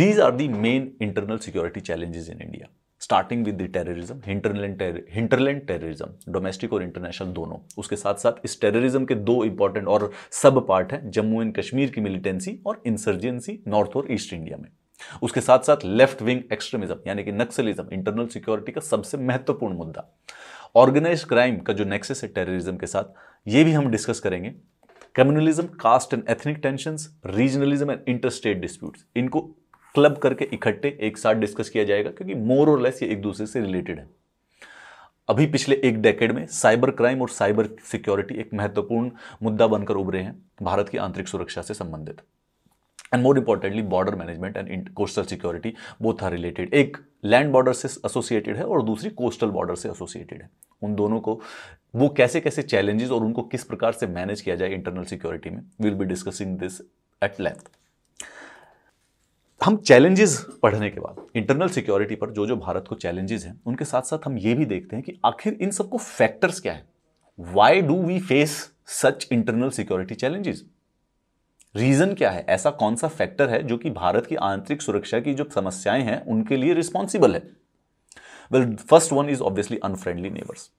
These are the main internal security challenges in India. Starting with the terrorism hinterland hinterland terrorism domestic और इंटरनेशनल दोनों उसके साथ साथ इस टेररिज्म के दो इंपॉर्टेंट और सब पार्ट हैं जम्मू एंड कश्मीर की मिलिटेंसी और इंसर्जेंसी नॉर्थ और ईस्ट इंडिया में उसके साथ साथ लेफ्ट विंग एक्सट्रीमिज्म यानी कि नक्सलिज्म इंटरनल सिक्योरिटी का सबसे महत्वपूर्ण मुद्दा ऑर्गेनाइज क्राइम का जो नेक्सेस है टेररिज्म के साथ ये भी हम डिस्कस करेंगे communalism caste and ethnic tension regionalism and interstate disputes इनको क्लब करके इकट्ठे एक साथ डिस्कस किया जाएगा क्योंकि मोर और लेस ये एक दूसरे से रिलेटेड है अभी पिछले एक डेकेड में साइबर क्राइम और साइबर सिक्योरिटी एक महत्वपूर्ण मुद्दा बनकर उभरे हैं भारत की आंतरिक सुरक्षा से संबंधित and more importantly border management and coastal security both are related एक लैंड बॉर्डर से एसोसिएटेड है और दूसरी कोस्टल बॉर्डर से एसोसिएटेड है उन दोनों को वो कैसे कैसे चैलेंजेस और उनको किस प्रकार से मैनेज किया जाए इंटरनल सिक्योरिटी में will be discussing this at length हम चैलेंजेस पढ़ने के बाद इंटरनल सिक्योरिटी पर जो जो भारत को चैलेंजेस हैं उनके साथ साथ हम ये भी देखते हैं कि आखिर इन सबको फैक्टर्स क्या है why do we face such internal security challenges reason क्या है ऐसा कौन सा फैक्टर है जो कि भारत की आंतरिक सुरक्षा की जो समस्याएं हैं उनके लिए रिस्पॉन्सिबल है well first one is obviously unfriendly neighbours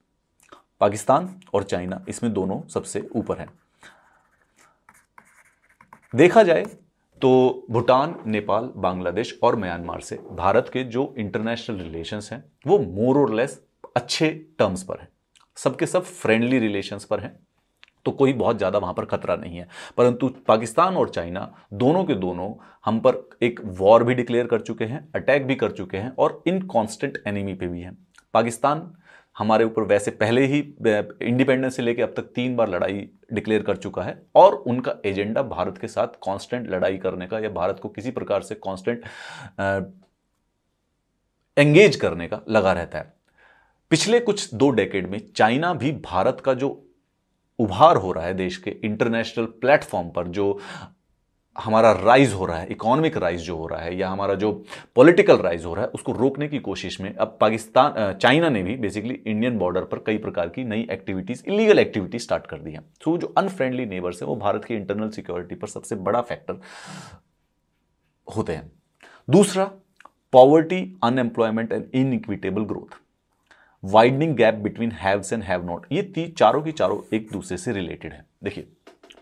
Pakistan और चाइना इसमें दोनों सबसे ऊपर हैं देखा जाए तो भूटान नेपाल बांग्लादेश और म्यांमार से भारत के जो इंटरनेशनल रिलेशंस हैं वो मोर और लेस अच्छे टर्म्स पर हैं सबके सब फ्रेंडली रिलेशंस पर हैं तो कोई बहुत ज़्यादा वहाँ पर खतरा नहीं है परंतु पाकिस्तान और चाइना दोनों के दोनों हम पर एक वॉर भी डिक्लेयर कर चुके हैं अटैक भी कर चुके हैं और इन कॉन्स्टेंट एनिमी पे भी हैं पाकिस्तान हमारे ऊपर वैसे पहले ही इंडिपेंडेंस से लेकर अब तक तीन बार लड़ाई डिक्लेयर कर चुका है और उनका एजेंडा भारत के साथ कांस्टेंट लड़ाई करने का या भारत को किसी प्रकार से कांस्टेंट एंगेज करने का लगा रहता है पिछले कुछ दो डेकेड में चाइना भी भारत का जो उभार हो रहा है देश के इंटरनेशनल प्लेटफॉर्म पर जो हमारा राइज हो रहा है इकोनॉमिक राइज जो हो रहा है या हमारा जो पॉलिटिकल राइज हो रहा है उसको रोकने की कोशिश में अब पाकिस्तान चाइना ने भी बेसिकली इंडियन बॉर्डर पर कई प्रकार की नई एक्टिविटीज़ इलीगल एक्टिविटीज स्टार्ट कर दी है सो तो जो अनफ्रेंडली नेबर्स हैं वो भारत की इंटरनल सिक्योरिटी पर सबसे बड़ा फैक्टर होते हैं दूसरा poverty unemployment and inequitable growth widening gap between haves and have not ये तीन चारों की चारों एक दूसरे से रिलेटेड है देखिए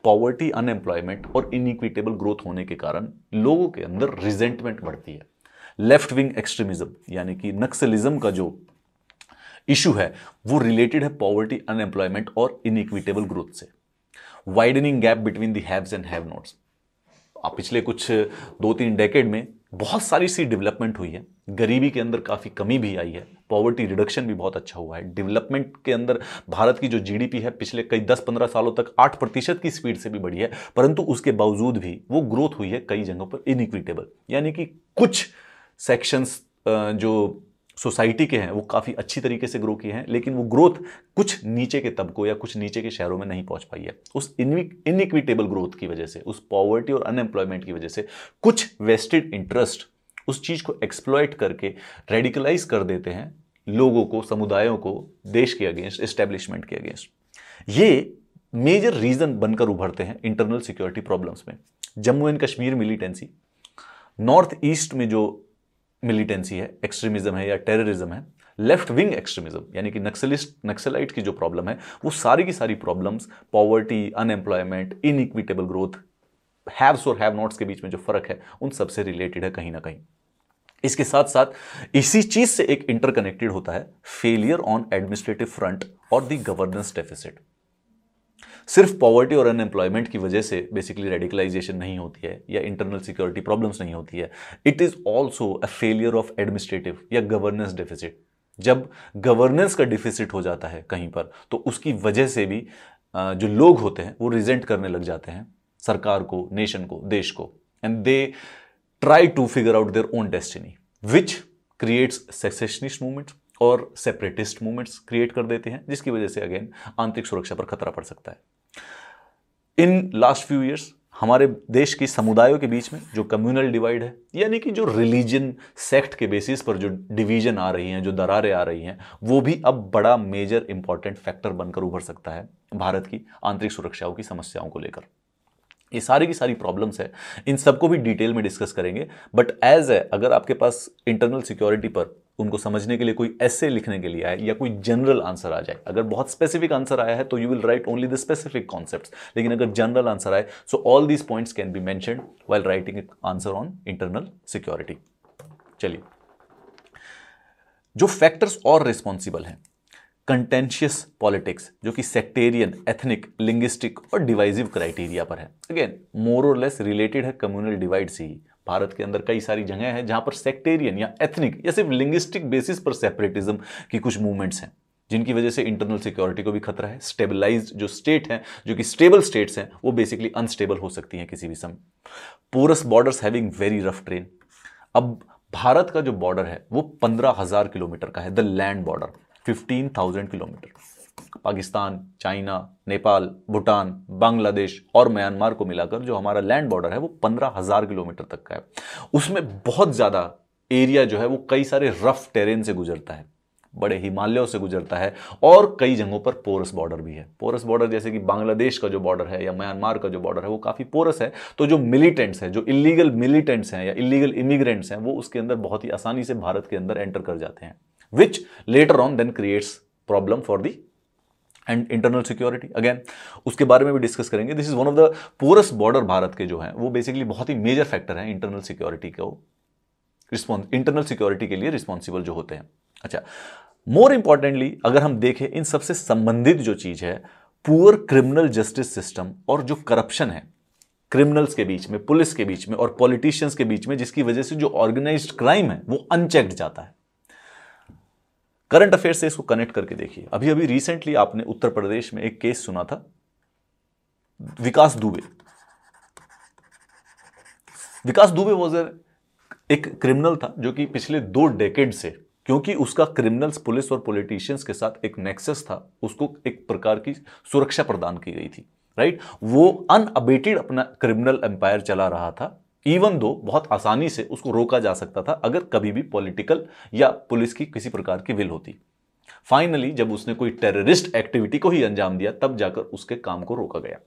पॉवर्टी अनएम्प्लॉयमेंट और इनिक्विटेबल ग्रोथ होने के कारण लोगों के अंदर रिजेंटमेंट बढ़ती है लेफ्ट विंग एक्सट्रीमिज्म यानी कि नक्सलिज्म का जो इशू है वो रिलेटेड है पॉवर्टी अनएम्प्लॉयमेंट और इनइक्विटेबल ग्रोथ से widening gap between the haves and have nots पिछले कुछ दो तीन डेकेड में बहुत सारी सी डेवलपमेंट हुई है गरीबी के अंदर काफ़ी कमी भी आई है पॉवर्टी रिडक्शन भी बहुत अच्छा हुआ है डेवलपमेंट के अंदर भारत की जो जीडीपी है पिछले कई 10-15 सालों तक 8 प्रतिशत की स्पीड से भी बढ़ी है परंतु उसके बावजूद भी वो ग्रोथ हुई है कई जगहों पर इनइक्विटेबल यानी कि कुछ सेक्शंस जो सोसाइटी के हैं वो काफ़ी अच्छी तरीके से ग्रो किए हैं लेकिन वो ग्रोथ कुछ नीचे के तबकों या कुछ नीचे के शहरों में नहीं पहुंच पाई है उस इनइक्विटेबल ग्रोथ की वजह से उस पॉवर्टी और अनएम्प्लॉयमेंट की वजह से कुछ वेस्टेड इंटरेस्ट उस चीज़ को एक्सप्लॉयट करके रेडिकलाइज कर देते हैं लोगों को समुदायों को देश के अगेंस्ट इस्टेब्लिशमेंट के अगेंस्ट ये मेजर रीज़न बनकर उभरते हैं इंटरनल सिक्योरिटी प्रॉब्लम्स में Jammu and Kashmir militancy north east में जो मिलिटेंसी है एक्सट्रीमिज्म है या टेररिज्म है लेफ्ट विंग एक्सट्रीमिज्म यानी कि नक्सलिस्ट नक्सलाइट की जो प्रॉब्लम है वो सारी की सारी problems poverty unemployment inequitable growth haves और हैव नॉट्स के बीच में जो फर्क है उन सबसे रिलेटेड है कहीं ना कहीं इसके साथ साथ इसी चीज से एक इंटरकनेक्टेड होता है फेलियर ऑन एडमिनिस्ट्रेटिव फ्रंट और दी गवर्नेंस डेफिसिट सिर्फ पॉवर्टी और अनएम्प्लॉयमेंट की वजह से बेसिकली रेडिकलाइजेशन नहीं होती है या इंटरनल सिक्योरिटी प्रॉब्लम्स नहीं होती है it is also a failure of administrative या गवर्नेंस डेफिसिट जब गवर्नेंस का डिफिसिट हो जाता है कहीं पर तो उसकी वजह से भी जो लोग होते हैं वो रिजेंट करने लग जाते हैं सरकार को नेशन को देश को and they try to figure out their own destiny, which creates secessionist movements और सेपरेटिस्ट मूवमेंट्स क्रिएट कर देते हैं जिसकी वजह से अगेन आंतरिक सुरक्षा पर खतरा पड़ सकता है इन लास्ट फ्यू ईयर्स हमारे देश की समुदायों के बीच में जो कम्युनल डिवाइड है यानी कि जो रिलीजन सेक्ट के बेसिस पर जो डिवीजन आ रही हैं जो दरारें आ रही हैं वो भी अब बड़ा मेजर इंपॉर्टेंट फैक्टर बनकर उभर सकता है भारत की आंतरिक सुरक्षाओं की समस्याओं को लेकर ये सारी की सारी प्रॉब्लम्स है इन सबको भी डिटेल में डिस्कस करेंगे बट एज ए अगर आपके पास इंटरनल सिक्योरिटी पर उनको समझने के लिए कोई ऐसे लिखने के लिए आए या कोई जनरल आंसर आ जाए अगर बहुत स्पेसिफिक आंसर आया है तो you will write only the specific concept लेकिन अगर जनरल आंसर आए so all these points can be mentioned while writing answer on internal security चलिए जो फैक्टर्स और रिस्पॉन्सिबल हैं कंटेंशियस पॉलिटिक्स जो कि सेक्टेरियन एथनिक लिंग्विस्टिक और डिवाइजिव क्राइटेरिया पर है अगेन मोर और लेस रिलेटेड है कम्युनल डिवाइड से ही भारत के अंदर कई सारी जगह हैं जहां पर सेक्टेरियन या एथनिक या सिर्फ लिंग्विस्टिक बेसिस पर सेपरेटिज्म की कुछ मूवमेंट्स हैं जिनकी वजह से इंटरनल सिक्योरिटी को भी खतरा है स्टेबलाइज जो स्टेट हैं जो कि स्टेबल स्टेट्स हैं वो बेसिकली अनस्टेबल हो सकती हैं किसी भी समय porous borders having very rough terrain अब भारत का जो बॉर्डर है वो पंद्रह हज़ार किलोमीटर का है the land border fifteen thousand kilometre Pakistan China Nepal Bhutan Bangladesh और म्यांमार को मिलाकर जो हमारा लैंड बॉर्डर है वो पंद्रह हजार किलोमीटर तक का है उसमें बहुत ज़्यादा एरिया जो है वो कई सारे रफ टेरेन से गुजरता है बड़े हिमालयों से गुजरता है और कई जगहों पर पोरस बॉर्डर भी है पोरस बॉर्डर जैसे कि बांग्लादेश का जो बॉर्डर है या म्यांमार का जो बॉर्डर है वो काफ़ी पोरस है तो जो मिलिटेंट्स हैं जो इलीगल मिलिटेंट्स हैं या इलीगल इमिग्रेंट्स हैं वो उसके अंदर बहुत ही आसानी से भारत के अंदर एंटर कर जाते हैं which later on then creates problem for the and internal security again उसके बारे में भी डिस्कस करेंगे this is one of the porous border Bharat के जो है वो बेसिकली बहुत ही मेजर फैक्टर है इंटरनल सिक्योरिटी को रिस्पॉन्स इंटरनल सिक्योरिटी के लिए रिस्पॉन्सिबल जो होते हैं अच्छा मोर इंपॉर्टेंटली अगर हम देखें इन सबसे संबंधित जो चीज़ है पुअर क्रिमिनल जस्टिस सिस्टम और जो करप्शन है क्रिमिनल्स के बीच में पुलिस के बीच में और पॉलिटिशियंस के बीच में जिसकी वजह से जो ऑर्गेनाइज्ड क्राइम है वो अनचेक्ड जाता है करंट अफेयर से इसको कनेक्ट करके देखिए अभी अभी रिसेंटली आपने उत्तर प्रदेश में एक केस सुना था विकास दुबे विकास दुबे वॉज एक क्रिमिनल था जो कि पिछले दो डेकेड से क्योंकि उसका क्रिमिनल्स पुलिस और पॉलिटिशियंस के साथ एक नेक्सस था उसको एक प्रकार की सुरक्षा प्रदान की गई थी राइट वो अनअबेटेड अपना क्रिमिनल एम्पायर चला रहा था इवन दो बहुत आसानी से उसको रोका जा सकता था अगर कभी भी पॉलिटिकल या पुलिस की किसी प्रकार की विल होती फाइनली जब उसने कोई टेररिस्ट एक्टिविटी को ही अंजाम दिया तब जाकर उसके काम को रोका गया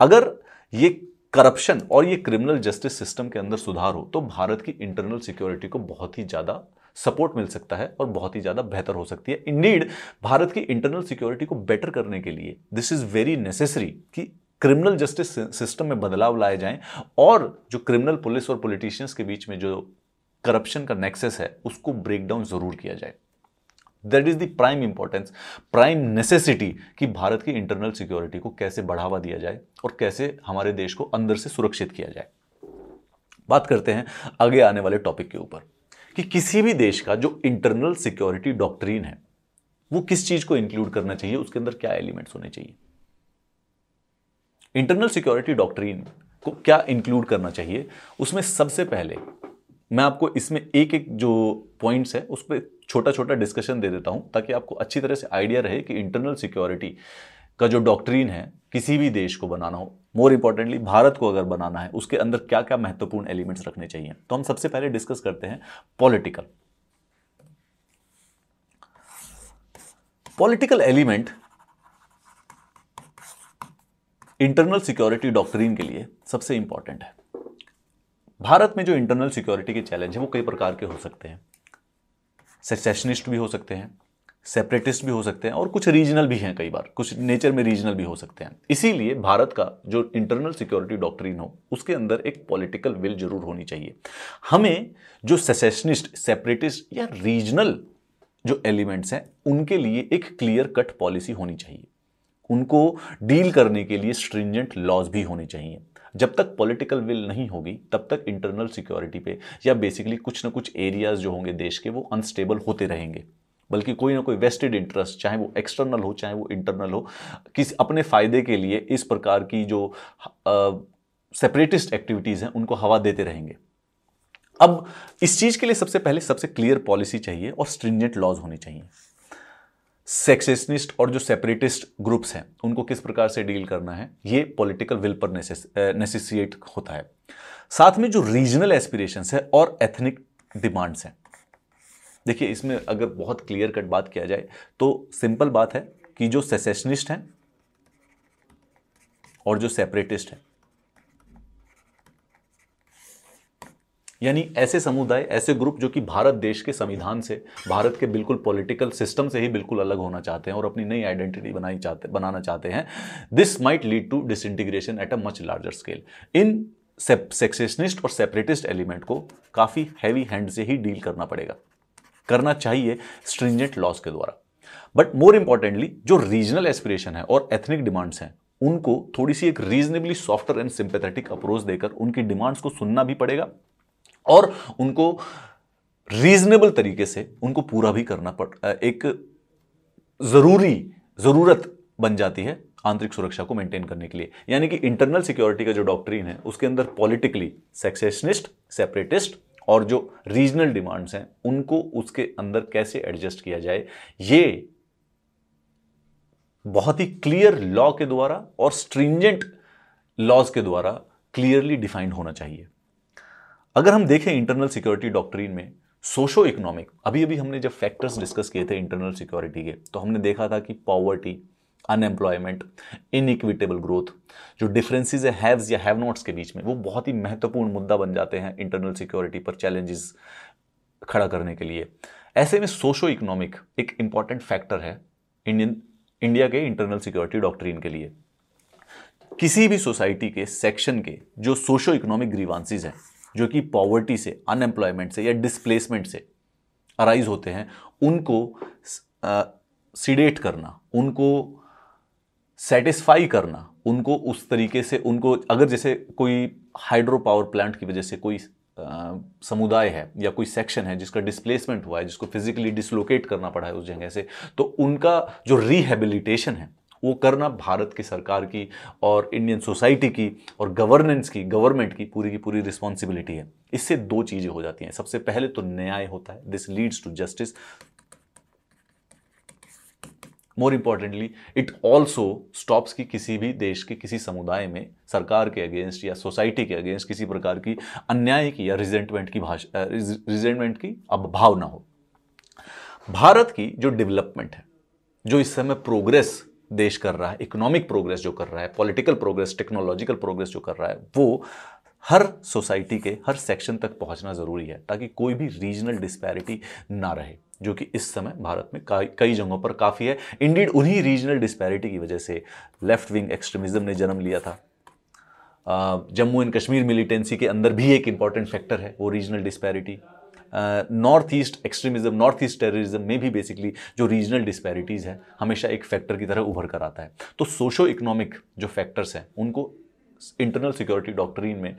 अगर ये करप्शन और ये क्रिमिनल जस्टिस सिस्टम के अंदर सुधार हो तो भारत की इंटरनल सिक्योरिटी को बहुत ही ज़्यादा सपोर्ट मिल सकता है और बहुत ही ज़्यादा बेहतर हो सकती है इंडीड भारत की इंटरनल सिक्योरिटी को बेटर करने के लिए दिस इज़ वेरी नेसेसरी कि क्रिमिनल जस्टिस सिस्टम में बदलाव लाए जाएं और जो क्रिमिनल पुलिस और पॉलिटिशियंस के बीच में जो करप्शन का नेक्सेस है उसको ब्रेकडाउन ज़रूर किया जाए that is the prime importance prime necessity कि भारत की इंटरनल सिक्योरिटी को कैसे बढ़ावा दिया जाए और कैसे हमारे देश को अंदर से सुरक्षित किया जाए बात करते हैं आगे आने वाले टॉपिक के ऊपर कि किसी भी देश का जो इंटरनल सिक्योरिटी डॉक्ट्रीन है वो किस चीज़ को इंक्लूड करना चाहिए उसके अंदर क्या एलिमेंट्स होने चाहिए इंटरनल सिक्योरिटी डॉक्ट्रीन को क्या इंक्लूड करना चाहिए उसमें सबसे पहले मैं आपको इसमें एक एक जो पॉइंट्स है उस पर छोटा छोटा डिस्कशन दे देता हूं ताकि आपको अच्छी तरह से आइडिया रहे कि इंटरनल सिक्योरिटी का जो डॉक्ट्रीन है किसी भी देश को बनाना हो मोर इंपॉर्टेंटली भारत को अगर बनाना है उसके अंदर क्या क्या महत्वपूर्ण एलिमेंट्स रखने चाहिए तो हम सबसे पहले डिस्कस करते हैं political political element internal security doctrine के लिए सबसे इंपॉर्टेंट है भारत में जो इंटरनल सिक्योरिटी के चैलेंज हैं वो कई प्रकार के हो सकते हैं सेसेशनिस्ट भी हो सकते हैं सेपरेटिस्ट भी हो सकते हैं और कुछ रीजनल भी हैं कई बार कुछ नेचर में रीजनल भी हो सकते हैं इसीलिए भारत का जो इंटरनल सिक्योरिटी डॉक्ट्रीन हो उसके अंदर एक पॉलिटिकल विल जरूर होनी चाहिए हमें जो सेसेशनिस्ट सेपरेटिस्ट या रीजनल जो एलिमेंट्स हैं उनके लिए एक क्लियर कट पॉलिसी होनी चाहिए उनको डील करने के लिए स्ट्रिंजेंट लॉज भी होने चाहिए जब तक पॉलिटिकल विल नहीं होगी तब तक इंटरनल सिक्योरिटी पे या बेसिकली कुछ ना कुछ एरियाज जो होंगे देश के वो अनस्टेबल होते रहेंगे बल्कि कोई ना कोई वेस्टेड इंटरेस्ट चाहे वो एक्सटर्नल हो चाहे वो इंटरनल हो किस अपने फ़ायदे के लिए इस प्रकार की जो सेपरेटिस्ट एक्टिविटीज़ हैं उनको हवा देते रहेंगे अब इस चीज़ के लिए सबसे पहले सबसे क्लियर पॉलिसी चाहिए और स्ट्रिंजेंट लॉज होने चाहिए सेक्सेशनिस्ट और जो सेपरेटिस्ट ग्रुप्स हैं उनको किस प्रकार से डील करना है ये पॉलिटिकल विल पर नेसेसिएट होता है साथ में जो रीजनल एस्पिरेशंस है और एथनिक डिमांड्स हैं देखिए इसमें अगर बहुत क्लियर कट बात किया जाए तो सिंपल बात है कि जो सेसेशनिस्ट हैं और जो सेपरेटिस्ट हैं यानी ऐसे समुदाय ऐसे ग्रुप जो कि भारत देश के संविधान से भारत के बिल्कुल पॉलिटिकल सिस्टम से ही बिल्कुल अलग होना चाहते हैं और अपनी नई आइडेंटिटी बनाई चाहते बनाना चाहते हैं this might lead to disintegration at a much larger scale in secessionist और सेपरेटिस्ट एलिमेंट को काफ़ी हैवी हैंड से ही डील करना पड़ेगा करना चाहिए स्ट्रिंजेंट लॉस के द्वारा बट मोर इंपॉर्टेंटली जो रीजनल एस्पिरेशन है और एथनिक डिमांड्स हैं उनको थोड़ी सी एक reasonably softer and sympathetic approach देकर उनकी डिमांड्स को सुनना भी पड़ेगा और उनको रीजनेबल तरीके से उनको पूरा भी करना पड़ एक ज़रूरी ज़रूरत बन जाती है आंतरिक सुरक्षा को मेंटेन करने के लिए यानी कि इंटरनल सिक्योरिटी का जो डॉक्ट्रीन है उसके अंदर पॉलिटिकली सेक्सेशनिस्ट सेपरेटिस्ट और जो रीजनल डिमांड्स हैं उनको उसके अंदर कैसे एडजस्ट किया जाए ये बहुत ही क्लियर लॉ के द्वारा और स्ट्रिंजेंट लॉज के द्वारा क्लियरली डिफाइंड होना चाहिए अगर हम देखें इंटरनल सिक्योरिटी डॉक्ट्रीन में सोशो इकोनॉमिक अभी अभी हमने जब फैक्टर्स डिस्कस किए थे इंटरनल सिक्योरिटी के तो हमने देखा था कि पॉवर्टी अनएम्प्लॉयमेंट इनइक्विटेबल ग्रोथ जो डिफरेंसेस है हैव्स या हैव नॉट्स के बीच में वो बहुत ही महत्वपूर्ण मुद्दा बन जाते हैं इंटरनल सिक्योरिटी पर चैलेंजेस खड़ा करने के लिए ऐसे में सोशो इकोनॉमिक एक इंपॉर्टेंट फैक्टर है इंडियन इंडिया के इंटरनल सिक्योरिटी डॉक्ट्रीन के लिए किसी भी सोसाइटी के सेक्शन के जो सोशो इकोनॉमिक ग्रीवांसीज हैं जो कि पॉवर्टी से अनएम्प्लॉयमेंट से या डिस्प्लेसमेंट से अराइज होते हैं उनको सीडेट करना उनको सेटिस्फाई करना उनको उस तरीके से उनको अगर जैसे कोई हाइड्रो पावर प्लांट की वजह से कोई समुदाय है या कोई सेक्शन है जिसका डिस्प्लेसमेंट हुआ है जिसको फिजिकली डिसलोकेट करना पड़ा है उस जगह से तो उनका जो रिहेबिलिटेशन है वो करना भारत की सरकार की और इंडियन सोसाइटी की और गवर्नेंस की गवर्नमेंट की पूरी की पूरी रिस्पॉन्सिबिलिटी है इससे दो चीज़ें हो जाती हैं सबसे पहले तो न्याय होता है this leads to justice more importantly it also stops की किसी भी देश के किसी समुदाय में सरकार के अगेंस्ट या सोसाइटी के अगेंस्ट किसी प्रकार की अन्याय की या रिजेंटमेंट की भाषा रिजेंटमेंट की अब ना हो भारत की जो डेवलपमेंट है जो इस समय प्रोग्रेस देश कर रहा है इकोनॉमिक प्रोग्रेस जो कर रहा है पॉलिटिकल प्रोग्रेस टेक्नोलॉजिकल प्रोग्रेस जो कर रहा है वो हर सोसाइटी के हर सेक्शन तक पहुंचना ज़रूरी है ताकि कोई भी रीजनल डिस्पैरिटी ना रहे जो कि इस समय भारत में कई जगहों पर काफ़ी है इंडीड उन्हीं रीजनल डिस्पैरिटी की वजह से लेफ्ट विंग एक्सट्रीमिज़म ने जन्म लिया था जम्मू एंड कश्मीर मिलिटेंसी के अंदर भी एक इंपॉर्टेंट फैक्टर है वो regional disparity north east extremism north east terrorism में भी बेसिकली जो रीजनल डिस्पैरिटीज़ है हमेशा एक फैक्टर की तरह उभर कर आता है तो सोशो इकोनॉमिक जो फैक्टर्स हैं उनको इंटरनल सिक्योरिटी डॉक्ट्रीन में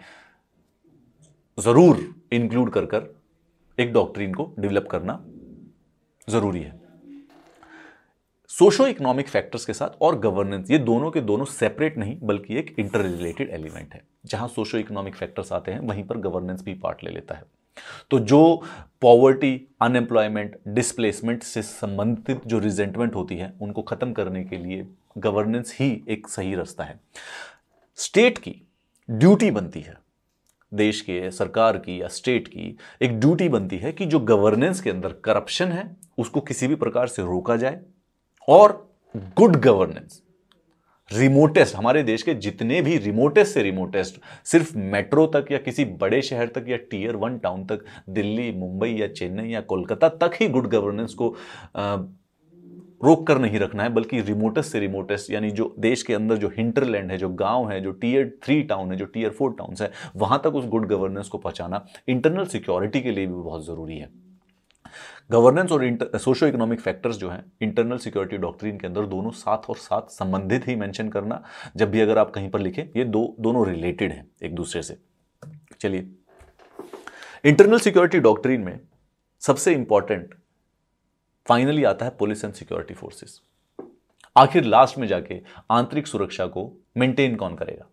ज़रूर इंक्लूड कर कर एक डॉक्ट्रीन को डेवलप करना ज़रूरी है सोशो इकोनॉमिक फैक्टर्स के साथ और गवर्नेंस ये दोनों के दोनों सेपरेट नहीं बल्कि एक इंटर रिलेटेड एलिमेंट है जहां सोशो इकोनॉमिक फैक्टर्स आते हैं वहीं पर गवर्नेंस भी पार्ट ले लेता है तो जो पॉवर्टी अनएम्प्लॉयमेंट डिस्प्लेसमेंट से संबंधित जो रिजेंटमेंट होती है उनको ख़त्म करने के लिए गवर्नेंस ही एक सही रास्ता है स्टेट की ड्यूटी बनती है देश के सरकार की या स्टेट की एक ड्यूटी बनती है कि जो गवर्नेंस के अंदर करप्शन है उसको किसी भी प्रकार से रोका जाए और गुड गवर्नेंस रिमोटेस्ट हमारे देश के जितने भी रिमोटेस्ट से रिमोटेस्ट सिर्फ मेट्रो तक या किसी बड़े शहर तक या टीयर वन टाउन तक दिल्ली मुंबई या चेन्नई या कोलकाता तक ही गुड गवर्नेंस को रोक कर नहीं रखना है बल्कि रिमोटेस्ट से रिमोटेस्ट यानी जो देश के अंदर जो हिंटरलैंड है जो गांव है जो टीयर थ्री टाउन है जो टीयर फोर टाउन्स है वहां तक उस गुड गवर्नेंस को पहुंचाना इंटरनल सिक्योरिटी के लिए भी बहुत ज़रूरी है गवर्नेंस और सोशो इकोनॉमिक फैक्टर्स जो हैं इंटरनल सिक्योरिटी डॉक्ट्रीन के अंदर दोनों साथ और साथ संबंधित ही मेंशन करना जब भी अगर आप कहीं पर लिखें ये दो दोनों रिलेटेड हैं एक दूसरे से चलिए इंटरनल सिक्योरिटी डॉक्ट्रीन में सबसे इंपॉर्टेंट फाइनली आता है पुलिस एंड सिक्योरिटी फोर्सेस आखिर लास्ट में जाके आंतरिक सुरक्षा को मेंटेन कौन करेगा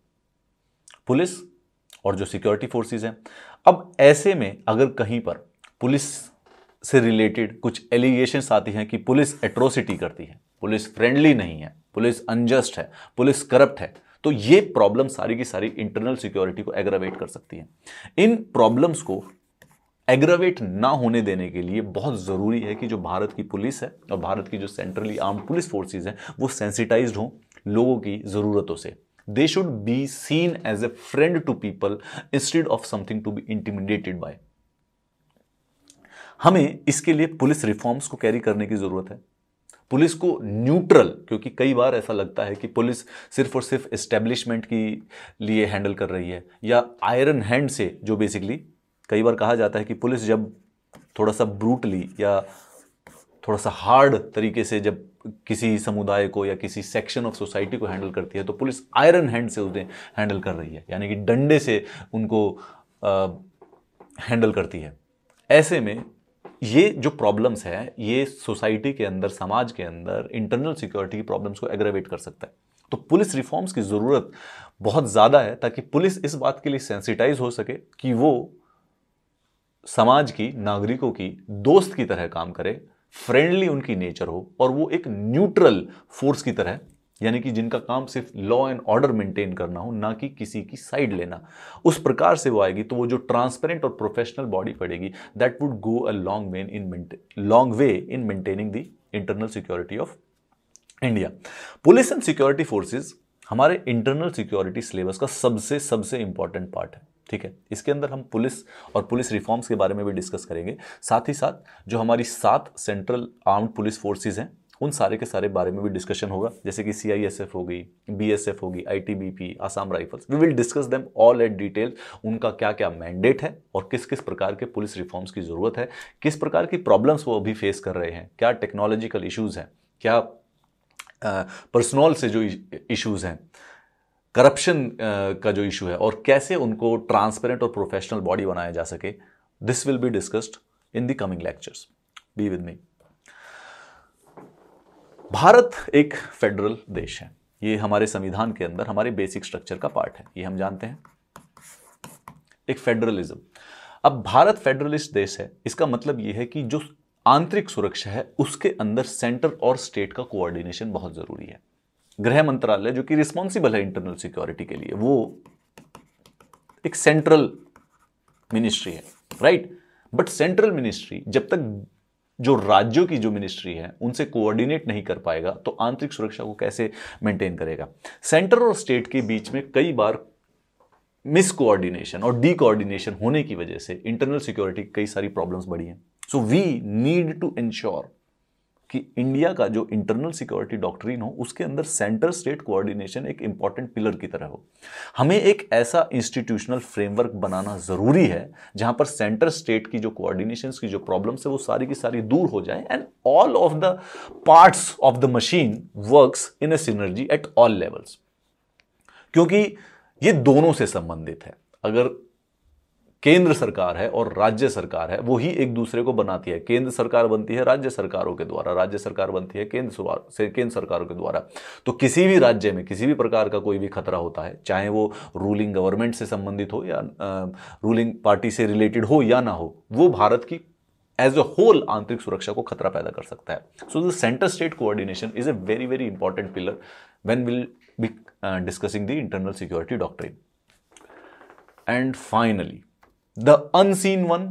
पुलिस और जो सिक्योरिटी फोर्सेस हैं अब ऐसे में अगर कहीं पर पुलिस से रिलेटेड कुछ एलिगेशंस आती हैं कि पुलिस एट्रोसिटी करती है पुलिस फ्रेंडली नहीं है पुलिस अनजस्ट है पुलिस करप्ट है तो ये प्रॉब्लम सारी की सारी इंटरनल सिक्योरिटी को एग्रावेट कर सकती है इन प्रॉब्लम्स को एग्रावेट ना होने देने के लिए बहुत ज़रूरी है कि जो भारत की पुलिस है और भारत की जो सेंट्रली आर्म पुलिस फोर्सेज हैं वो सेंसिटाइज हों लोगों की ज़रूरतों से they should be seen as a friend to people instead of something to be intimidated by हमें इसके लिए पुलिस रिफॉर्म्स को कैरी करने की ज़रूरत है पुलिस को न्यूट्रल क्योंकि कई बार ऐसा लगता है कि पुलिस सिर्फ और सिर्फ इस्टेब्लिशमेंट की लिए हैंडल कर रही है या आयरन हैंड से जो बेसिकली कई बार कहा जाता है कि पुलिस जब थोड़ा सा ब्रूटली या थोड़ा सा हार्ड तरीके से जब किसी समुदाय को या किसी सेक्शन ऑफ सोसाइटी को हैंडल करती है तो पुलिस आयरन हैंड से उन्हें हैंडल कर रही है यानी कि डंडे से उनको हैंडल करती है ऐसे में ये जो प्रॉब्लम्स हैं ये सोसाइटी के अंदर समाज के अंदर इंटरनल सिक्योरिटी की प्रॉब्लम्स को एग्रेवेट कर सकता है तो पुलिस रिफॉर्म्स की ज़रूरत बहुत ज़्यादा है ताकि पुलिस इस बात के लिए सेंसिटाइज हो सके कि वो समाज की नागरिकों की दोस्त की तरह काम करे फ्रेंडली उनकी नेचर हो और वो एक न्यूट्रल फोर्स की तरह यानी कि जिनका काम सिर्फ लॉ एंड ऑर्डर मेंटेन करना हो ना कि किसी की साइड लेना उस प्रकार से वो आएगी तो वो जो ट्रांसपेरेंट और प्रोफेशनल बॉडी पड़ेगी that would go a long way in long way in maintaining the internal security of India police and security forces हमारे इंटरनल सिक्योरिटी सिलेबस का सबसे सबसे इंपॉर्टेंट पार्ट है ठीक है इसके अंदर हम पुलिस और पुलिस रिफॉर्म्स के बारे में भी डिस्कस करेंगे साथ ही साथ जो हमारी सात सेंट्रल आर्म्ड पुलिस फोर्सेज हैं उन सारे के सारे बारे में भी डिस्कशन होगा जैसे कि सी आई एस एफ होगी बी एस एफ होगी I T B P Assam Rifles we will discuss them all at detail उनका क्या क्या मैंडेट है और किस किस प्रकार के पुलिस रिफॉर्म्स की ज़रूरत है किस प्रकार की प्रॉब्लम्स वो अभी फेस कर रहे हैं क्या टेक्नोलॉजिकल इशूज़ हैं क्या पर्सनल से जो इश्यूज़ हैं करप्शन का जो इशू है और कैसे उनको ट्रांसपेरेंट और प्रोफेशनल बॉडी बनाया जा सके this will be discussed in the coming lectures be with me Bharat एक फेडरल देश है ये हमारे संविधान के अंदर हमारे बेसिक स्ट्रक्चर का पार्ट है ये हम जानते हैं एक फेडरलिज्म अब भारत फेडरलिस्ट देश है इसका मतलब ये है कि जो आंतरिक सुरक्षा है उसके अंदर सेंटर और स्टेट का कोऑर्डिनेशन बहुत ज़रूरी है गृह मंत्रालय जो कि रिस्पॉन्सिबल है इंटरनल सिक्योरिटी के लिए वो एक सेंट्रल मिनिस्ट्री है राइट बट सेंट्रल मिनिस्ट्री जब तक जो राज्यों की जो मिनिस्ट्री है उनसे कोऑर्डिनेट नहीं कर पाएगा तो आंतरिक सुरक्षा को कैसे मेंटेन करेगा सेंटर और स्टेट के बीच में कई बार मिस कोऑर्डिनेशन और डी कोऑर्डिनेशन होने की वजह से इंटरनल सिक्योरिटी कई सारी प्रॉब्लम्स बढ़ी हैं so we need to ensure कि इंडिया का जो इंटरनल सिक्योरिटी डॉक्ट्रीन हो उसके अंदर सेंटर स्टेट कोऑर्डिनेशन एक इंपॉर्टेंट पिलर की तरह हो हमें एक ऐसा इंस्टीट्यूशनल फ्रेमवर्क बनाना ज़रूरी है जहां पर सेंटर स्टेट की जो कोऑर्डिनेशन की जो प्रॉब्लम्स है वो सारी की सारी दूर हो जाए and all of the parts of the machine works in a synergy at all levels क्योंकि ये दोनों से संबंधित है अगर केंद्र सरकार है और राज्य सरकार है वो ही एक दूसरे को बनाती है केंद्र सरकार बनती है राज्य सरकारों के द्वारा राज्य सरकार बनती है केंद्र से केंद्र सरकारों के द्वारा तो किसी भी राज्य में किसी भी प्रकार का कोई भी खतरा होता है चाहे वो रूलिंग गवर्नमेंट से संबंधित हो या रूलिंग पार्टी से रिलेटेड हो या ना हो वो भारत की एज अ होल आंतरिक सुरक्षा को खतरा पैदा कर सकता है so the centre state coordination is a very very important pillar when will be discussing the internal security doctrine and finally the unseen one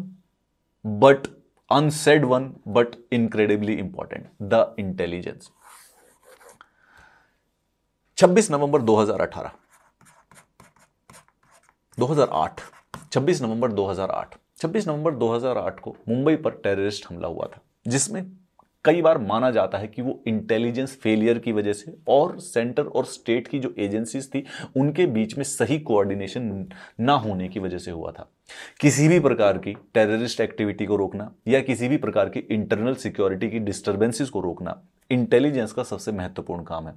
but unsaid one but incredibly important the intelligence 26 नवंबर 2018 2008 26 नवंबर 2008 26 नवंबर 2008 को मुंबई पर terrorist हमला हुआ था जिसमें कई बार माना जाता है कि वो इंटेलिजेंस फेलियर की वजह से और सेंटर और स्टेट की जो एजेंसीज थी उनके बीच में सही कोऑर्डिनेशन ना होने की वजह से हुआ था किसी भी प्रकार की टेररिस्ट एक्टिविटी को रोकना या किसी भी प्रकार की इंटरनल सिक्योरिटी की डिस्टर्बेंसेस को रोकना इंटेलिजेंस का सबसे महत्वपूर्ण काम है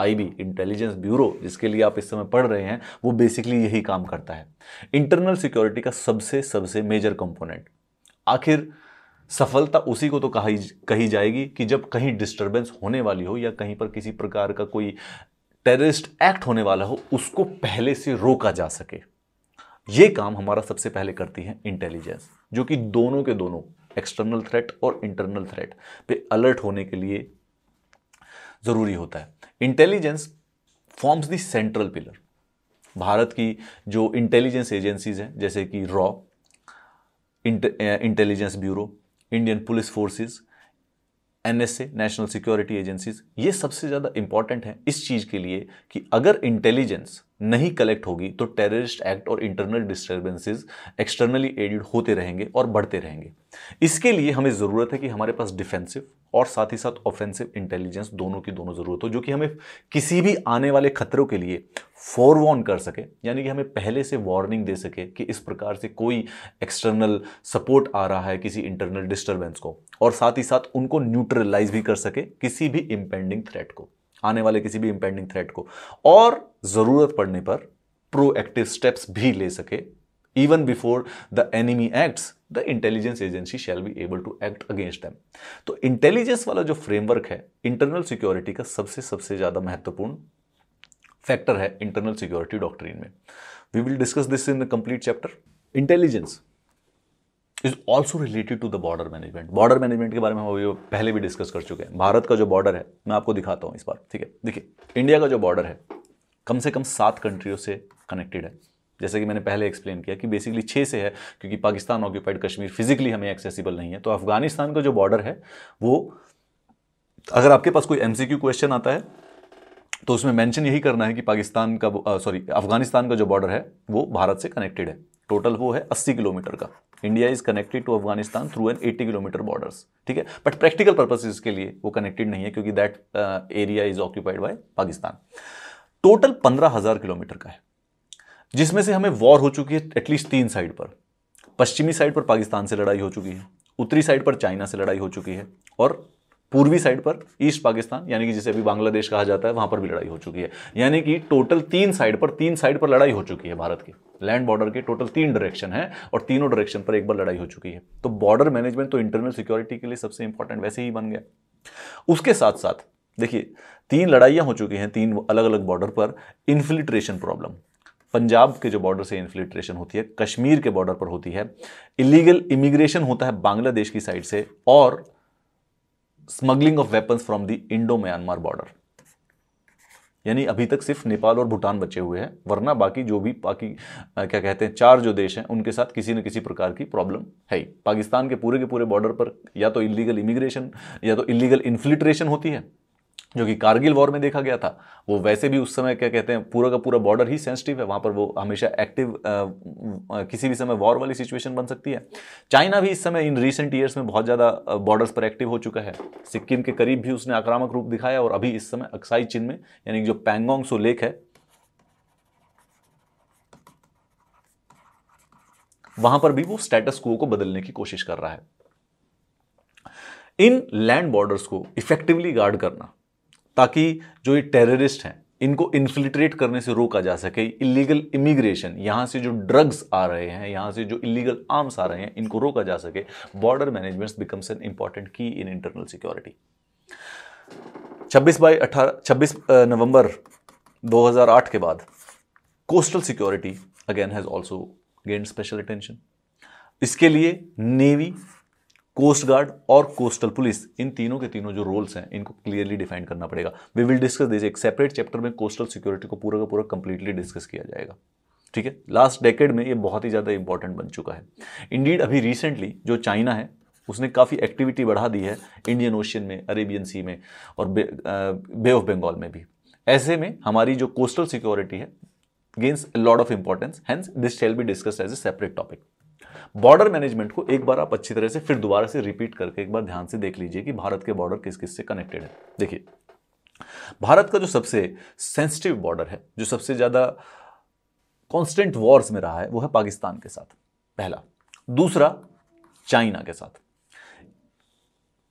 आईबी इंटेलिजेंस ब्यूरो जिसके लिए आप इस समय पढ़ रहे हैं वो बेसिकली यही काम करता है इंटरनल सिक्योरिटी का सबसे सबसे मेजर कंपोनेंट आखिर सफलता उसी को तो कहा कही जाएगी कि जब कहीं डिस्टरबेंस होने वाली हो या कहीं पर किसी प्रकार का कोई टेररिस्ट एक्ट होने वाला हो उसको पहले से रोका जा सके ये काम हमारा सबसे पहले करती है इंटेलिजेंस जो कि दोनों के दोनों एक्सटर्नल थ्रेट और इंटरनल थ्रेट पे अलर्ट होने के लिए ज़रूरी होता है intelligence forms the central pillar Bharat की जो इंटेलिजेंस एजेंसीज हैं जैसे कि रॉ intelligence bureau Indian police forces NSA national security agencies ये सबसे ज़्यादा इंपॉर्टेंट हैं इस चीज़ के लिए कि अगर इंटेलिजेंस नहीं कलेक्ट होगी तो टेररिस्ट एक्ट और इंटरनल डिस्टर्बेंसेस एक्सटर्नली एडिड होते रहेंगे और बढ़ते रहेंगे इसके लिए हमें ज़रूरत है कि हमारे पास डिफेंसिव और साथ ही साथ ऑफेंसिव इंटेलिजेंस दोनों की दोनों ज़रूरत हो जो कि हमें किसी भी आने वाले खतरों के लिए फॉरवॉर्न कर सके यानी कि हमें पहले से वार्निंग दे सके कि इस प्रकार से कोई एक्सटर्नल सपोर्ट आ रहा है किसी इंटरनल डिस्टर्बेंस को और साथ ही साथ उनको न्यूट्रलाइज भी कर सके किसी भी इम्पेंडिंग थ्रेट को आने वाले किसी भी इंपेंडिंग थ्रेट को और ज़रूरत पड़ने पर प्रोएक्टिव स्टेप्स भी ले सके even before the enemy acts the intelligence agency shall be able to act against them तो इंटेलिजेंस वाला जो फ्रेमवर्क है इंटरनल सिक्योरिटी का सबसे सबसे ज़्यादा महत्वपूर्ण फैक्टर है इंटरनल सिक्योरिटी डॉक्ट्रीन में we will discuss this in the complete chapter intelligence is also related to the border management border management के बारे में हम अभी पहले भी डिस्कस कर चुके हैं भारत का जो बॉर्डर है मैं आपको दिखाता हूँ इस बार ठीक है देखिए इंडिया का जो बॉर्डर है कम से कम सात कंट्रियों से कनेक्टेड है जैसे कि मैंने पहले एक्सप्लेन किया कि बेसिकली छः से है क्योंकि पाकिस्तान ऑक्यूपाइड कश्मीर फिजिकली हमें एक्सेसिबल नहीं है तो अफगानिस्तान का जो बॉर्डर है वो अगर आपके पास कोई एम क्वेश्चन आता है तो उसमें मेंशन यही करना है कि पाकिस्तान का सॉरी अफगानिस्तान का जो बॉर्डर है वो भारत से कनेक्टेड है टोटल वो है अस्सी किलोमीटर का India is connected to Afghanistan through an eighty kilometre borders ठीक है बट प्रैक्टिकल पर्पसेज के लिए वो कनेक्टेड नहीं है क्योंकि that area is occupied by Pakistan total पंद्रह हज़ार किलोमीटर का है जिसमें से हमें वॉर हो चुकी है एटलीस्ट तीन साइड पर पश्चिमी साइड पर पाकिस्तान से लड़ाई हो चुकी है उत्तरी साइड पर चाइना से लड़ाई हो चुकी है और पूर्वी साइड पर ईस्ट पाकिस्तान यानी कि जिसे अभी बांग्लादेश कहा जाता है वहां पर भी लड़ाई हो चुकी है यानी कि टोटल तीन साइड पर तीन साइड पर लड़ाई हो चुकी है भारत की लैंड बॉर्डर के टोटल तीन डायरेक्शन है और तीनों डायरेक्शन पर एक बार लड़ाई हो चुकी है तो बॉर्डर मैनेजमेंट तो इंटरनल सिक्योरिटी के लिए सबसे इंपॉर्टेंट वैसे ही बन गया उसके साथ साथ देखिए तीन लड़ाइयाँ हो चुकी हैं तीन अलग अलग बॉर्डर पर इन्फिल्ट्रेशन प्रॉब्लम पंजाब के जो बॉर्डर से इन्फिल्ट्रेशन होती है कश्मीर के बॉर्डर पर होती है इलीगल इमिग्रेशन होता है बांग्लादेश की साइड से और smuggling of weapons from the Indo Myanmar border यानी अभी तक सिर्फ नेपाल और भूटान बचे हुए हैं वरना बाकी जो भी बाकी क्या कहते हैं चार जो देश हैं उनके साथ किसी न किसी प्रकार की प्रॉब्लम है पाकिस्तान के पूरे के पूरे बॉर्डर पर या तो इलीगल इमिग्रेशन या तो इलीगल इन्फिल्ट्रेशन होती है जो कि कारगिल वॉर में देखा गया था वो वैसे भी उस समय क्या कहते हैं पूरा का पूरा बॉर्डर ही सेंसिटिव है वहाँ पर वो हमेशा एक्टिव किसी भी समय वॉर वाली सिचुएशन बन सकती है चाइना भी इस समय इन रिसेंट ईयर्स में बहुत ज़्यादा बॉर्डर्स पर एक्टिव हो चुका है सिक्किम के करीब भी उसने आक्रामक रूप दिखाया और अभी इस समय अक्साई चीन में यानी जो पैंगोंग सो लेक है वहां पर भी वो स्टेटस को बदलने की कोशिश कर रहा है इन लैंड बॉर्डर्स को इफेक्टिवली गार्ड करना ताकि जो ये टेररिस्ट हैं इनको इन्फिल्ट्रेट करने से रोका जा सके इलीगल इमिग्रेशन यहाँ से जो ड्रग्स आ रहे हैं यहाँ से जो इलीगल आर्म्स आ रहे हैं इनको रोका जा सके border management becomes an important key in internal security 26 by अठारह छब्बीस नवंबर 2008 के बाद coastal security again has also gain special attention इसके लिए नेवी कोस्ट गार्ड और कोस्टल पुलिस इन तीनों के तीनों जो रोल्स हैं इनको क्लियरली डिफाइन करना पड़ेगा वी विल डिस्कस दिस एक सेपरेट चैप्टर में कोस्टल सिक्योरिटी को पूरा का पूरा कंप्लीटली डिस्कस किया जाएगा ठीक है लास्ट डेकेड में ये बहुत ही ज़्यादा इंपॉर्टेंट बन चुका है इंडीड अभी रिसेंटली जो चाइना है उसने काफ़ी एक्टिविटी बढ़ा दी है इंडियन ओशियन में अरेबियन सी में और बे ऑफ बंगाल में भी ऐसे में हमारी जो कोस्टल सिक्योरिटी है gains lot of importance hence this shall be discuss as a separate topic border management को एक बार आप अच्छी तरह से फिर दोबारा से रिपीट करके एक बार ध्यान से देख लीजिए कि भारत के बॉर्डर किस किस से कनेक्टेड है देखिए भारत का जो सबसे सेंसिटिव बॉर्डर है जो सबसे ज़्यादा कॉन्स्टेंट वॉर्स में रहा है वो है पाकिस्तान के साथ पहला दूसरा चाइना के साथ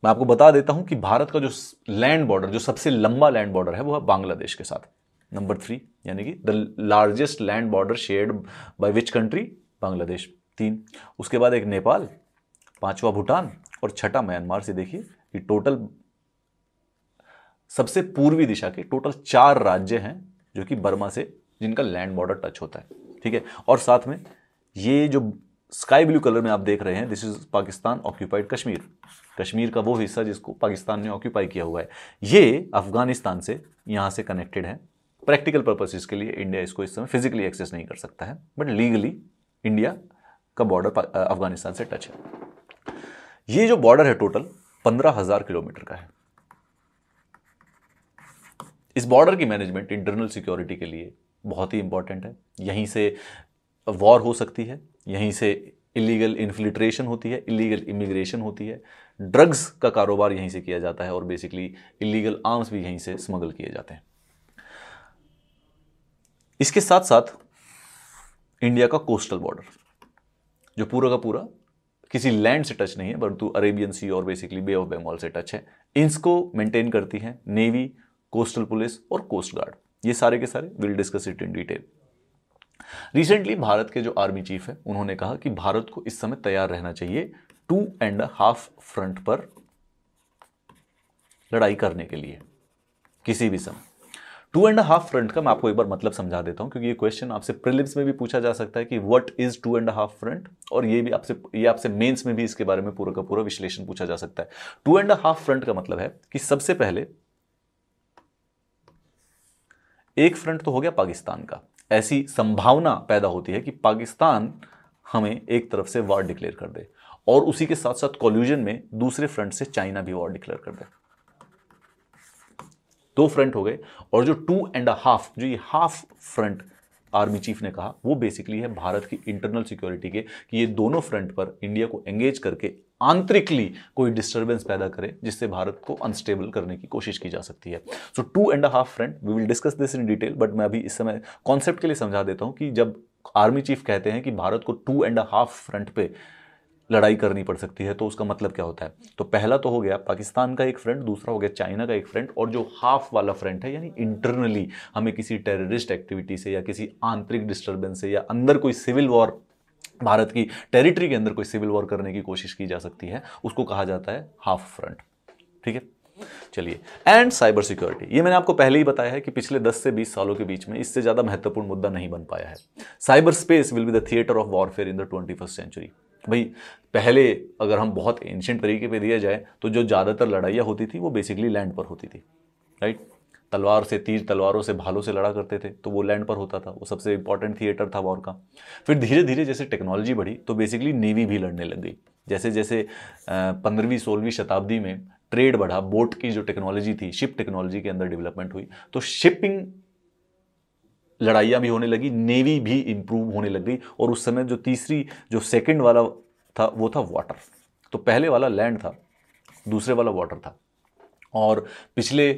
मैं आपको बता देता हूं कि भारत का जो लैंड बॉर्डर जो सबसे लंबा लैंड बॉर्डर है वो है बांग्लादेश के साथ नंबर थ्री यानी कि the largest land border shared by which country Bangladesh तीन उसके बाद एक नेपाल पांचवा भूटान और छठा म्यांमार से देखिए कि टोटल सबसे पूर्वी दिशा के टोटल चार राज्य हैं जो कि बर्मा से जिनका लैंड बॉर्डर टच होता है ठीक है और साथ में ये जो स्काई ब्लू कलर में आप देख रहे हैं this is Pakistan occupied Kashmir Kashmir का वो हिस्सा जिसको पाकिस्तान ने ऑक्यूपाई किया हुआ है ये अफगानिस्तान से यहाँ से कनेक्टेड है प्रैक्टिकल पर्पसेस के लिए इंडिया इसको इस समय फिजिकली एक्सेस नहीं कर सकता है बट लीगली इंडिया का बॉर्डर अफगानिस्तान से टच है ये जो बॉर्डर है टोटल पंद्रह हज़ार किलोमीटर का है इस बॉर्डर की मैनेजमेंट इंटरनल सिक्योरिटी के लिए बहुत ही इंपॉर्टेंट है यहीं से वॉर हो सकती है यहीं से इलीगल इन्फिल्ट्रेशन होती है इलीगल इमिग्रेशन होती है ड्रग्स का कारोबार यहीं से किया जाता है और बेसिकली इलीगल आर्म्स भी यहीं से स्मगल किए जाते हैं इसके साथ साथ इंडिया का कोस्टल बॉर्डर जो पूरा का पूरा किसी लैंड से टच नहीं है परंतु अरेबियन सी और बेसिकली बे ऑफ बंगाल से टच है इसको मेंटेन करती है नेवी कोस्टल पुलिस और कोस्ट गार्ड ये सारे के सारे will discuss it in detail recently Bharat के जो आर्मी चीफ है उन्होंने कहा कि भारत को इस समय तैयार रहना चाहिए टू एंड हाफ फ्रंट पर लड़ाई करने के लिए किसी भी समय टू एंड हाफ फ्रंट का मैं आपको एक बार मतलब समझा देता हूँ क्योंकि ये क्वेश्चन आपसे प्रिलिप्स में भी पूछा जा सकता है कि what is two and half front और ये भी आपसे ये आपसे मेंस में भी इसके बारे में पूरा का पूरा विश्लेषण पूछा जा सकता है टू एंड हाफ फ्रंट का मतलब है कि सबसे पहले एक फ्रंट तो हो गया पाकिस्तान का ऐसी संभावना पैदा होती है कि पाकिस्तान हमें एक तरफ से वार डिक्लेयर कर दे और उसी के साथ साथ कॉल्यूजन में दूसरे फ्रंट से चाइना भी वार डिक्लेयर कर दे दो फ्रंट हो गए और जो टू एंड हाफ जो ये हाफ फ्रंट आर्मी चीफ ने कहा वो बेसिकली है भारत की इंटरनल सिक्योरिटी के कि ये दोनों फ्रंट पर इंडिया को एंगेज करके आंतरिकली कोई डिस्टरबेंस पैदा करे जिससे भारत को अनस्टेबल करने की कोशिश की जा सकती है so two and half front we will discuss this in detail but मैं अभी इस समय कॉन्सेप्ट के लिए समझा देता हूँ कि जब आर्मी चीफ कहते हैं कि भारत को टू एंड हाफ फ्रंट पे लड़ाई करनी पड़ सकती है तो उसका मतलब क्या होता है तो पहला तो हो गया पाकिस्तान का एक फ्रेंड दूसरा हो गया चाइना का एक फ्रेंड और जो हाफ वाला फ्रंट है यानी इंटरनली हमें किसी टेररिस्ट एक्टिविटी से या किसी आंतरिक डिस्टर्बेंस से या अंदर कोई सिविल वॉर भारत की टेरिटरी के अंदर कोई सिविल वॉर करने की कोशिश की जा सकती है उसको कहा जाता है हाफ फ्रंट ठीक है चलिए एंड साइबर सिक्योरिटी ये मैंने आपको पहले ही बताया है कि पिछले 10 से 20 सालों के बीच में इससे ज़्यादा महत्वपूर्ण मुद्दा नहीं बन पाया है cyber space will be the theatre of warfare in the twenty century भाई पहले अगर हम बहुत एंशेंट तरीके पे दिया जाए तो जो ज़्यादातर लड़ाइयाँ होती थी वो बेसिकली लैंड पर होती थी राइट तलवार से तीर तलवारों से भालों से लड़ा करते थे तो वो लैंड पर होता था वो सबसे इंपॉर्टेंट थिएटर था वॉर का फिर धीरे धीरे जैसे टेक्नोलॉजी बढ़ी तो बेसिकली नेवी भी लड़ने लग गई जैसे जैसे पंद्रहवीं सोलहवीं शताब्दी में ट्रेड बढ़ा बोट की जो टेक्नोलॉजी थी शिप टेक्नोलॉजी के अंदर डेवलपमेंट हुई तो शिपिंग लड़ाइयाँ भी होने लगी नेवी भी इम्प्रूव होने लग गई और उस समय जो तीसरी जो सेकेंड वाला था वो था वाटर तो पहले वाला लैंड था दूसरे वाला वाटर था और पिछले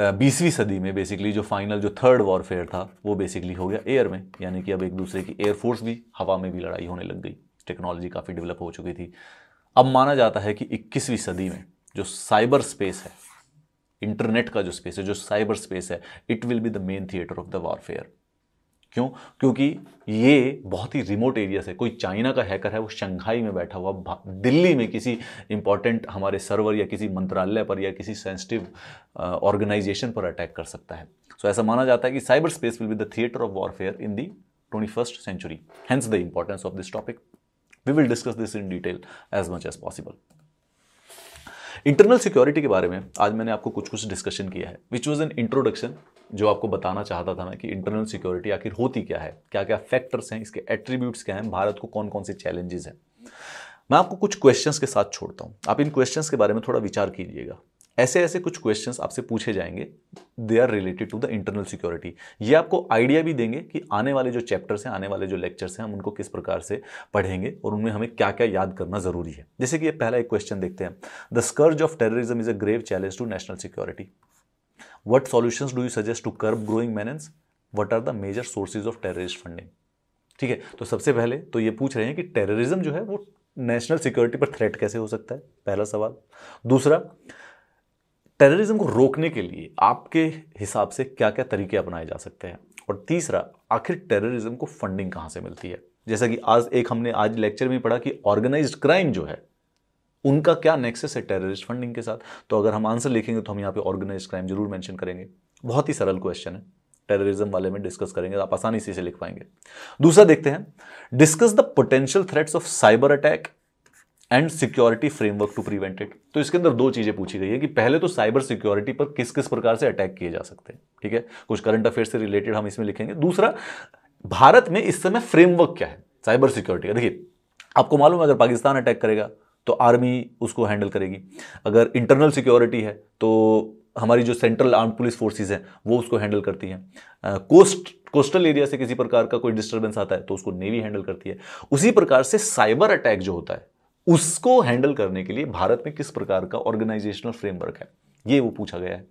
बीसवीं सदी में बेसिकली जो फाइनल जो थर्ड वॉरफेयर था वो बेसिकली हो गया एयर में यानी कि अब एक दूसरे की एयरफोर्स भी हवा में भी लड़ाई होने लग गई टेक्नोलॉजी काफ़ी डेवलप हो चुकी थी अब माना जाता है कि 21वीं सदी में जो साइबर स्पेस है इंटरनेट का जो स्पेस है जो साइबर स्पेस है it will be the main theatre of the warfare क्यों क्योंकि ये बहुत ही रिमोट एरिया से कोई चाइना का हैकर है वो शंघाई में बैठा हुआ दिल्ली में किसी इंपॉर्टेंट हमारे सर्वर या किसी मंत्रालय पर या किसी सेंसिटिव ऑर्गेनाइजेशन uh, पर अटैक कर सकता है सो so, ऐसा माना जाता है कि cyber space will be the theatre of warfare in the twenty first century hence the importance of this topic we will discuss this in detail as much as possible internal security के बारे में आज मैंने आपको कुछ कुछ discussion किया है विच वॉज एन इंट्रोडक्शन जो आपको बताना चाहता था मैं कि इंटरनल सिक्योरिटी आखिर होती क्या है क्या क्या फैक्टर्स हैं इसके एट्रीब्यूट्स क्या हैं भारत को कौन कौन से चैलेंजेस हैं मैं आपको कुछ क्वेश्चंस के साथ छोड़ता हूँ आप इन क्वेश्चंस के बारे में थोड़ा विचार कीजिएगा ऐसे ऐसे कुछ क्वेश्चन आपसे पूछे जाएंगे they are related to the internal security ये आपको आइडिया भी देंगे कि आने वाले जो चैप्टर्स हैं आने वाले जो लेक्चर्स हैं हम उनको किस प्रकार से पढ़ेंगे और उनमें हमें क्या क्या याद करना जरूरी है जैसे कि ये पहला एक क्वेश्चन देखते हैं the scourge of terrorism is a grave challenge to national security what solution do you suggest to curb growing menace what are the major sources of terrorist funding ठीक है तो सबसे पहले तो ये पूछ रहे हैं कि टेररिज्म जो है वो नेशनल सिक्योरिटी पर थ्रेट कैसे हो सकता है पहला सवाल दूसरा टेररिज्म को रोकने के लिए आपके हिसाब से क्या क्या तरीके अपनाए जा सकते हैं और तीसरा आखिर टेररिज्म को फंडिंग कहां से मिलती है जैसा कि आज एक हमने आज लेक्चर में पढ़ा कि ऑर्गेनाइज क्राइम जो है उनका क्या नेक्सेस है टेररिस्ट फंडिंग के साथ तो अगर हम आंसर लिखेंगे तो हम यहाँ पे ऑर्गेनाइज क्राइम जरूर मेंशन करेंगे बहुत ही सरल क्वेश्चन है टेररिज्म वाले में डिस्कस करेंगे तो आप आसानी से इसे लिख पाएंगे दूसरा देखते हैं discuss the potential threats of cyber attack and security framework to prevent it तो इसके अंदर दो चीज़ें पूछी गई है कि पहले तो साइबर सिक्योरिटी पर किस किस प्रकार से अटैक किए जा सकते हैं ठीक है कुछ करंट अफेयर से रिलेटेड हम इसमें लिखेंगे दूसरा भारत में इस समय फ्रेमवर्क क्या है साइबर सिक्योरिटी का देखिए आपको मालूम है अगर पाकिस्तान अटैक करेगा तो आर्मी उसको हैंडल करेगी अगर इंटरनल सिक्योरिटी है तो हमारी जो सेंट्रल आर्म पुलिस फोर्सेज हैं वो उसको हैंडल करती हैं कोस्ट कोस्टल एरिया से किसी प्रकार का कोई डिस्टर्बेंस आता है तो उसको नेवी हैंडल करती है उसी प्रकार से साइबर अटैक जो होता है उसको हैंडल करने के लिए भारत में किस प्रकार का ऑर्गेनाइजेशनल फ्रेमवर्क है ये वो पूछा गया है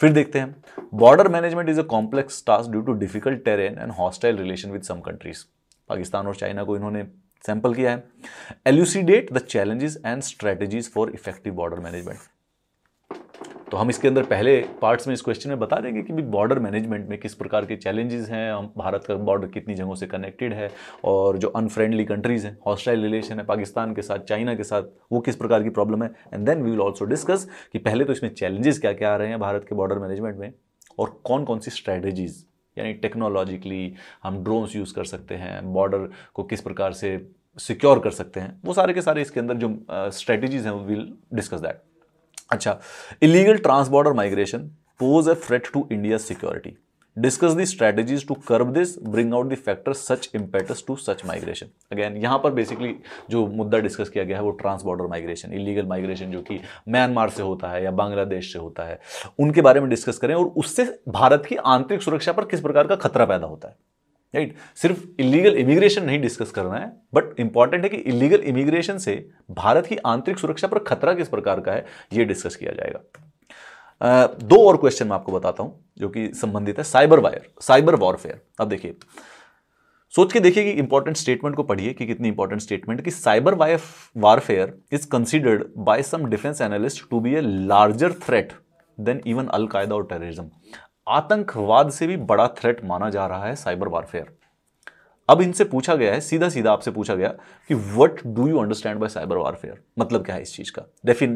फिर देखते हैं border management is a complex task due to difficult terrain and hostile relation with some countries Pakistan और चाइना को इन्होंने सैंपल किया है elucidate the challenges and strategies for effective border management तो हम इसके अंदर पहले पार्ट्स में इस क्वेश्चन में बता देंगे कि बॉर्डर मैनेजमेंट में किस प्रकार के चैलेंजेस हैं हम भारत का बॉर्डर कितनी जगहों से कनेक्टेड है और जो अनफ्रेंडली कंट्रीज़ हैं हॉस्टाइल रिलेशन है पाकिस्तान के साथ चाइना के साथ वो किस प्रकार की प्रॉब्लम है and then we will also discuss कि पहले तो इसमें चैलेंजेस क्या क्या आ रहे हैं भारत के बॉर्डर मैनेजमेंट में और कौन कौन सी स्ट्रैटेजीज़ यानी टेक्नोलॉजिकली हम ड्रोन्स यूज़ कर सकते हैं बॉर्डर को किस प्रकार से सिक्योर कर सकते हैं वो सारे के सारे इसके अंदर जो स्ट्रेटजीज हैं विल डिस्कस दैट अच्छा illegal transborder migration pose a threat to India security discuss the strategies to curb this bring out the factor such impetus to such migration again यहाँ पर बेसिकली जो मुद्दा डिस्कस किया गया है वो trans migration illegal migration जो कि म्यांमार से होता है या बांग्लादेश से होता है उनके बारे में डिस्कस करें और उससे भारत की आंतरिक सुरक्षा पर किस प्रकार का खतरा पैदा होता है राइट सिर्फ इलीगल इमिग्रेशन नहीं डिस्कस करना है बट इंपॉर्टेंट है कि इलीगल इमिग्रेशन से भारत की आंतरिक सुरक्षा पर खतरा किस प्रकार का है ये डिस्कस किया जाएगा दो और क्वेश्चन मैं आपको बताता हूं जो कि संबंधित है साइबर वायर साइबर वॉरफेयर अब देखिए सोच के देखिए कि इंपॉर्टेंट स्टेटमेंट को पढ़िए कि कितनी इंपॉर्टेंट स्टेटमेंट कि cyber wire warfare is considered by some defence analyst to be a larger threat than even al Qaeda और टेररिज्म आतंकवाद से भी बड़ा थ्रेट माना जा रहा है साइबर वारफेयर अब इनसे पूछा गया है सीधा सीधा आपसे पूछा गया कि what do you understand by cyber warfare मतलब क्या है इस चीज का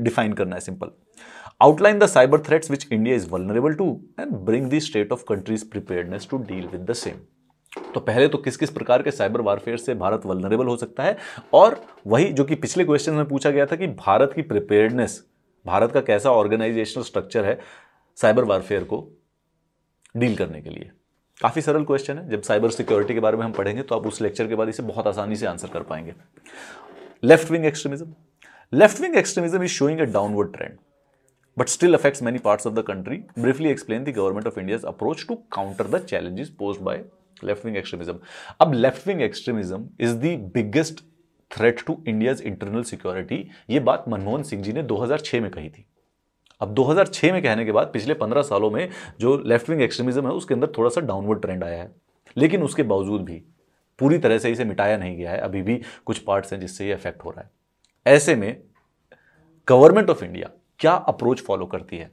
डिफाइन करना है simple outline the cyber threat which India is vulnerable to and bring the state of countries preparedness to deal with the same तो पहले तो किस किस प्रकार के साइबर वारफेयर से भारत वलनरेबल हो सकता है और वही जो कि पिछले क्वेश्चन में पूछा गया था कि भारत की प्रिपेयरनेस भारत का कैसा ऑर्गेनाइजेशनल स्ट्रक्चर है साइबर वारफेयर को डील करने के लिए काफी सरल क्वेश्चन है जब साइबर सिक्योरिटी के बारे में हम पढ़ेंगे तो आप उस लेक्चर के बाद इसे बहुत आसानी से आंसर कर पाएंगे left wing extremism left wing extremism is showing a downward trend but still affects many part of the country briefly explain the government of India approach to counter the challenges posed by left wing extremism अब left wing extremism is the biggest threat to India's internal security ये बात मनमोहन सिंह जी ने 2006 में कही थी अब 2006 में कहने के बाद पिछले 15 सालों में जो लेफ्ट विंग एक्सट्रीमिज्म है उसके अंदर थोड़ा सा डाउनवर्ड ट्रेंड आया है लेकिन उसके बावजूद भी पूरी तरह से इसे मिटाया नहीं गया है अभी भी कुछ पार्ट्स हैं जिससे ये अफेक्ट हो रहा है ऐसे में गवर्नमेंट ऑफ इंडिया क्या अप्रोच फॉलो करती है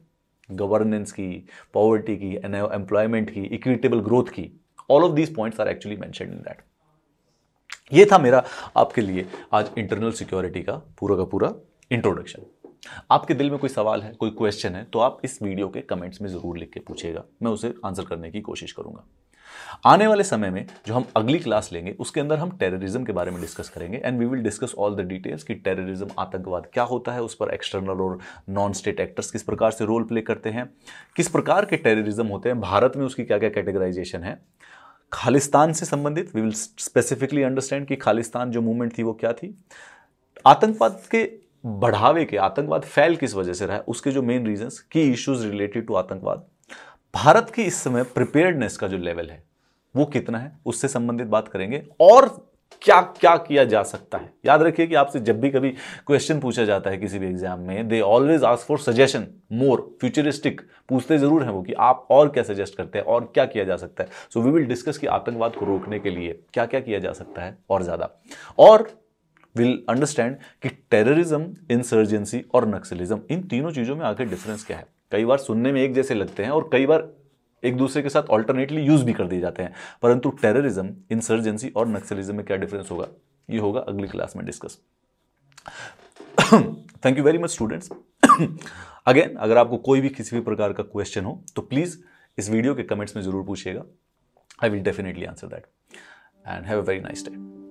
गवर्नेंस की पॉवर्टी की एम्प्लॉयमेंट की इक्विटेबल ग्रोथ की all of these points are actually mention in that ये था मेरा आपके लिए आज इंटरनल सिक्योरिटी का पूरा का पूरा इंट्रोडक्शन आपके दिल में कोई सवाल है कोई क्वेश्चन है तो आप इस वीडियो के कमेंट्स में ज़रूर लिख के पूछेगा मैं उसे आंसर करने की कोशिश करूंगा आने वाले समय में जो हम अगली क्लास लेंगे उसके अंदर हम टेररिज्म के बारे में डिस्कस करेंगे and we will discuss all the details कि टेररिज्म आतंकवाद क्या होता है उस पर एक्सटर्नल और नॉन स्टेट एक्टर्स किस प्रकार से रोल प्ले करते हैं किस प्रकार के टेररिज्म होते हैं भारत में उसकी क्या क्या कैटेगराइजेशन है खालिस्तान से संबंधित वी विल स्पेसिफिकली अंडरस्टैंड कि खालिस्तान जो मूवमेंट थी वो क्या थी आतंकवाद के बढ़ावे के आतंकवाद फैल किस वजह से रहा है उसके जो मेन रीजंस की इश्यूज रिलेटेड टू आतंकवाद भारत की इस समय प्रिपेयर्डनेस का जो लेवल है वो कितना है उससे संबंधित बात करेंगे और क्या क्या किया जा सकता है याद रखिए कि आपसे जब भी कभी क्वेश्चन पूछा जाता है किसी भी एग्जाम में they always ask for suggestion more futuristic पूछते जरूर हैं वो कि आप और क्या सजेस्ट करते हैं और क्या किया जा सकता है सो वी विल डिस्कस कि आतंकवाद को रोकने के लिए क्या क्या किया जा सकता है और ज़्यादा और विल अंडरस्टैंड कि टेररिज्म इंसर्जेंसी और नक्सलिज्म इन तीनों चीज़ों में आखिर डिफरेंस क्या है कई बार सुनने में एक जैसे लगते हैं और कई बार एक दूसरे के साथ ऑल्टरनेटली यूज़ भी कर दिए जाते हैं परंतु टेररिज्म इंसर्जेंसी और नक्सलिज्म में क्या डिफरेंस होगा ये होगा अगली क्लास में discuss thank you very much students again अगर आपको कोई भी किसी भी प्रकार का क्वेश्चन हो तो प्लीज़ इस वीडियो के कमेंट्स में ज़रूर पूछिएगा I will definitely answer that and have a very nice day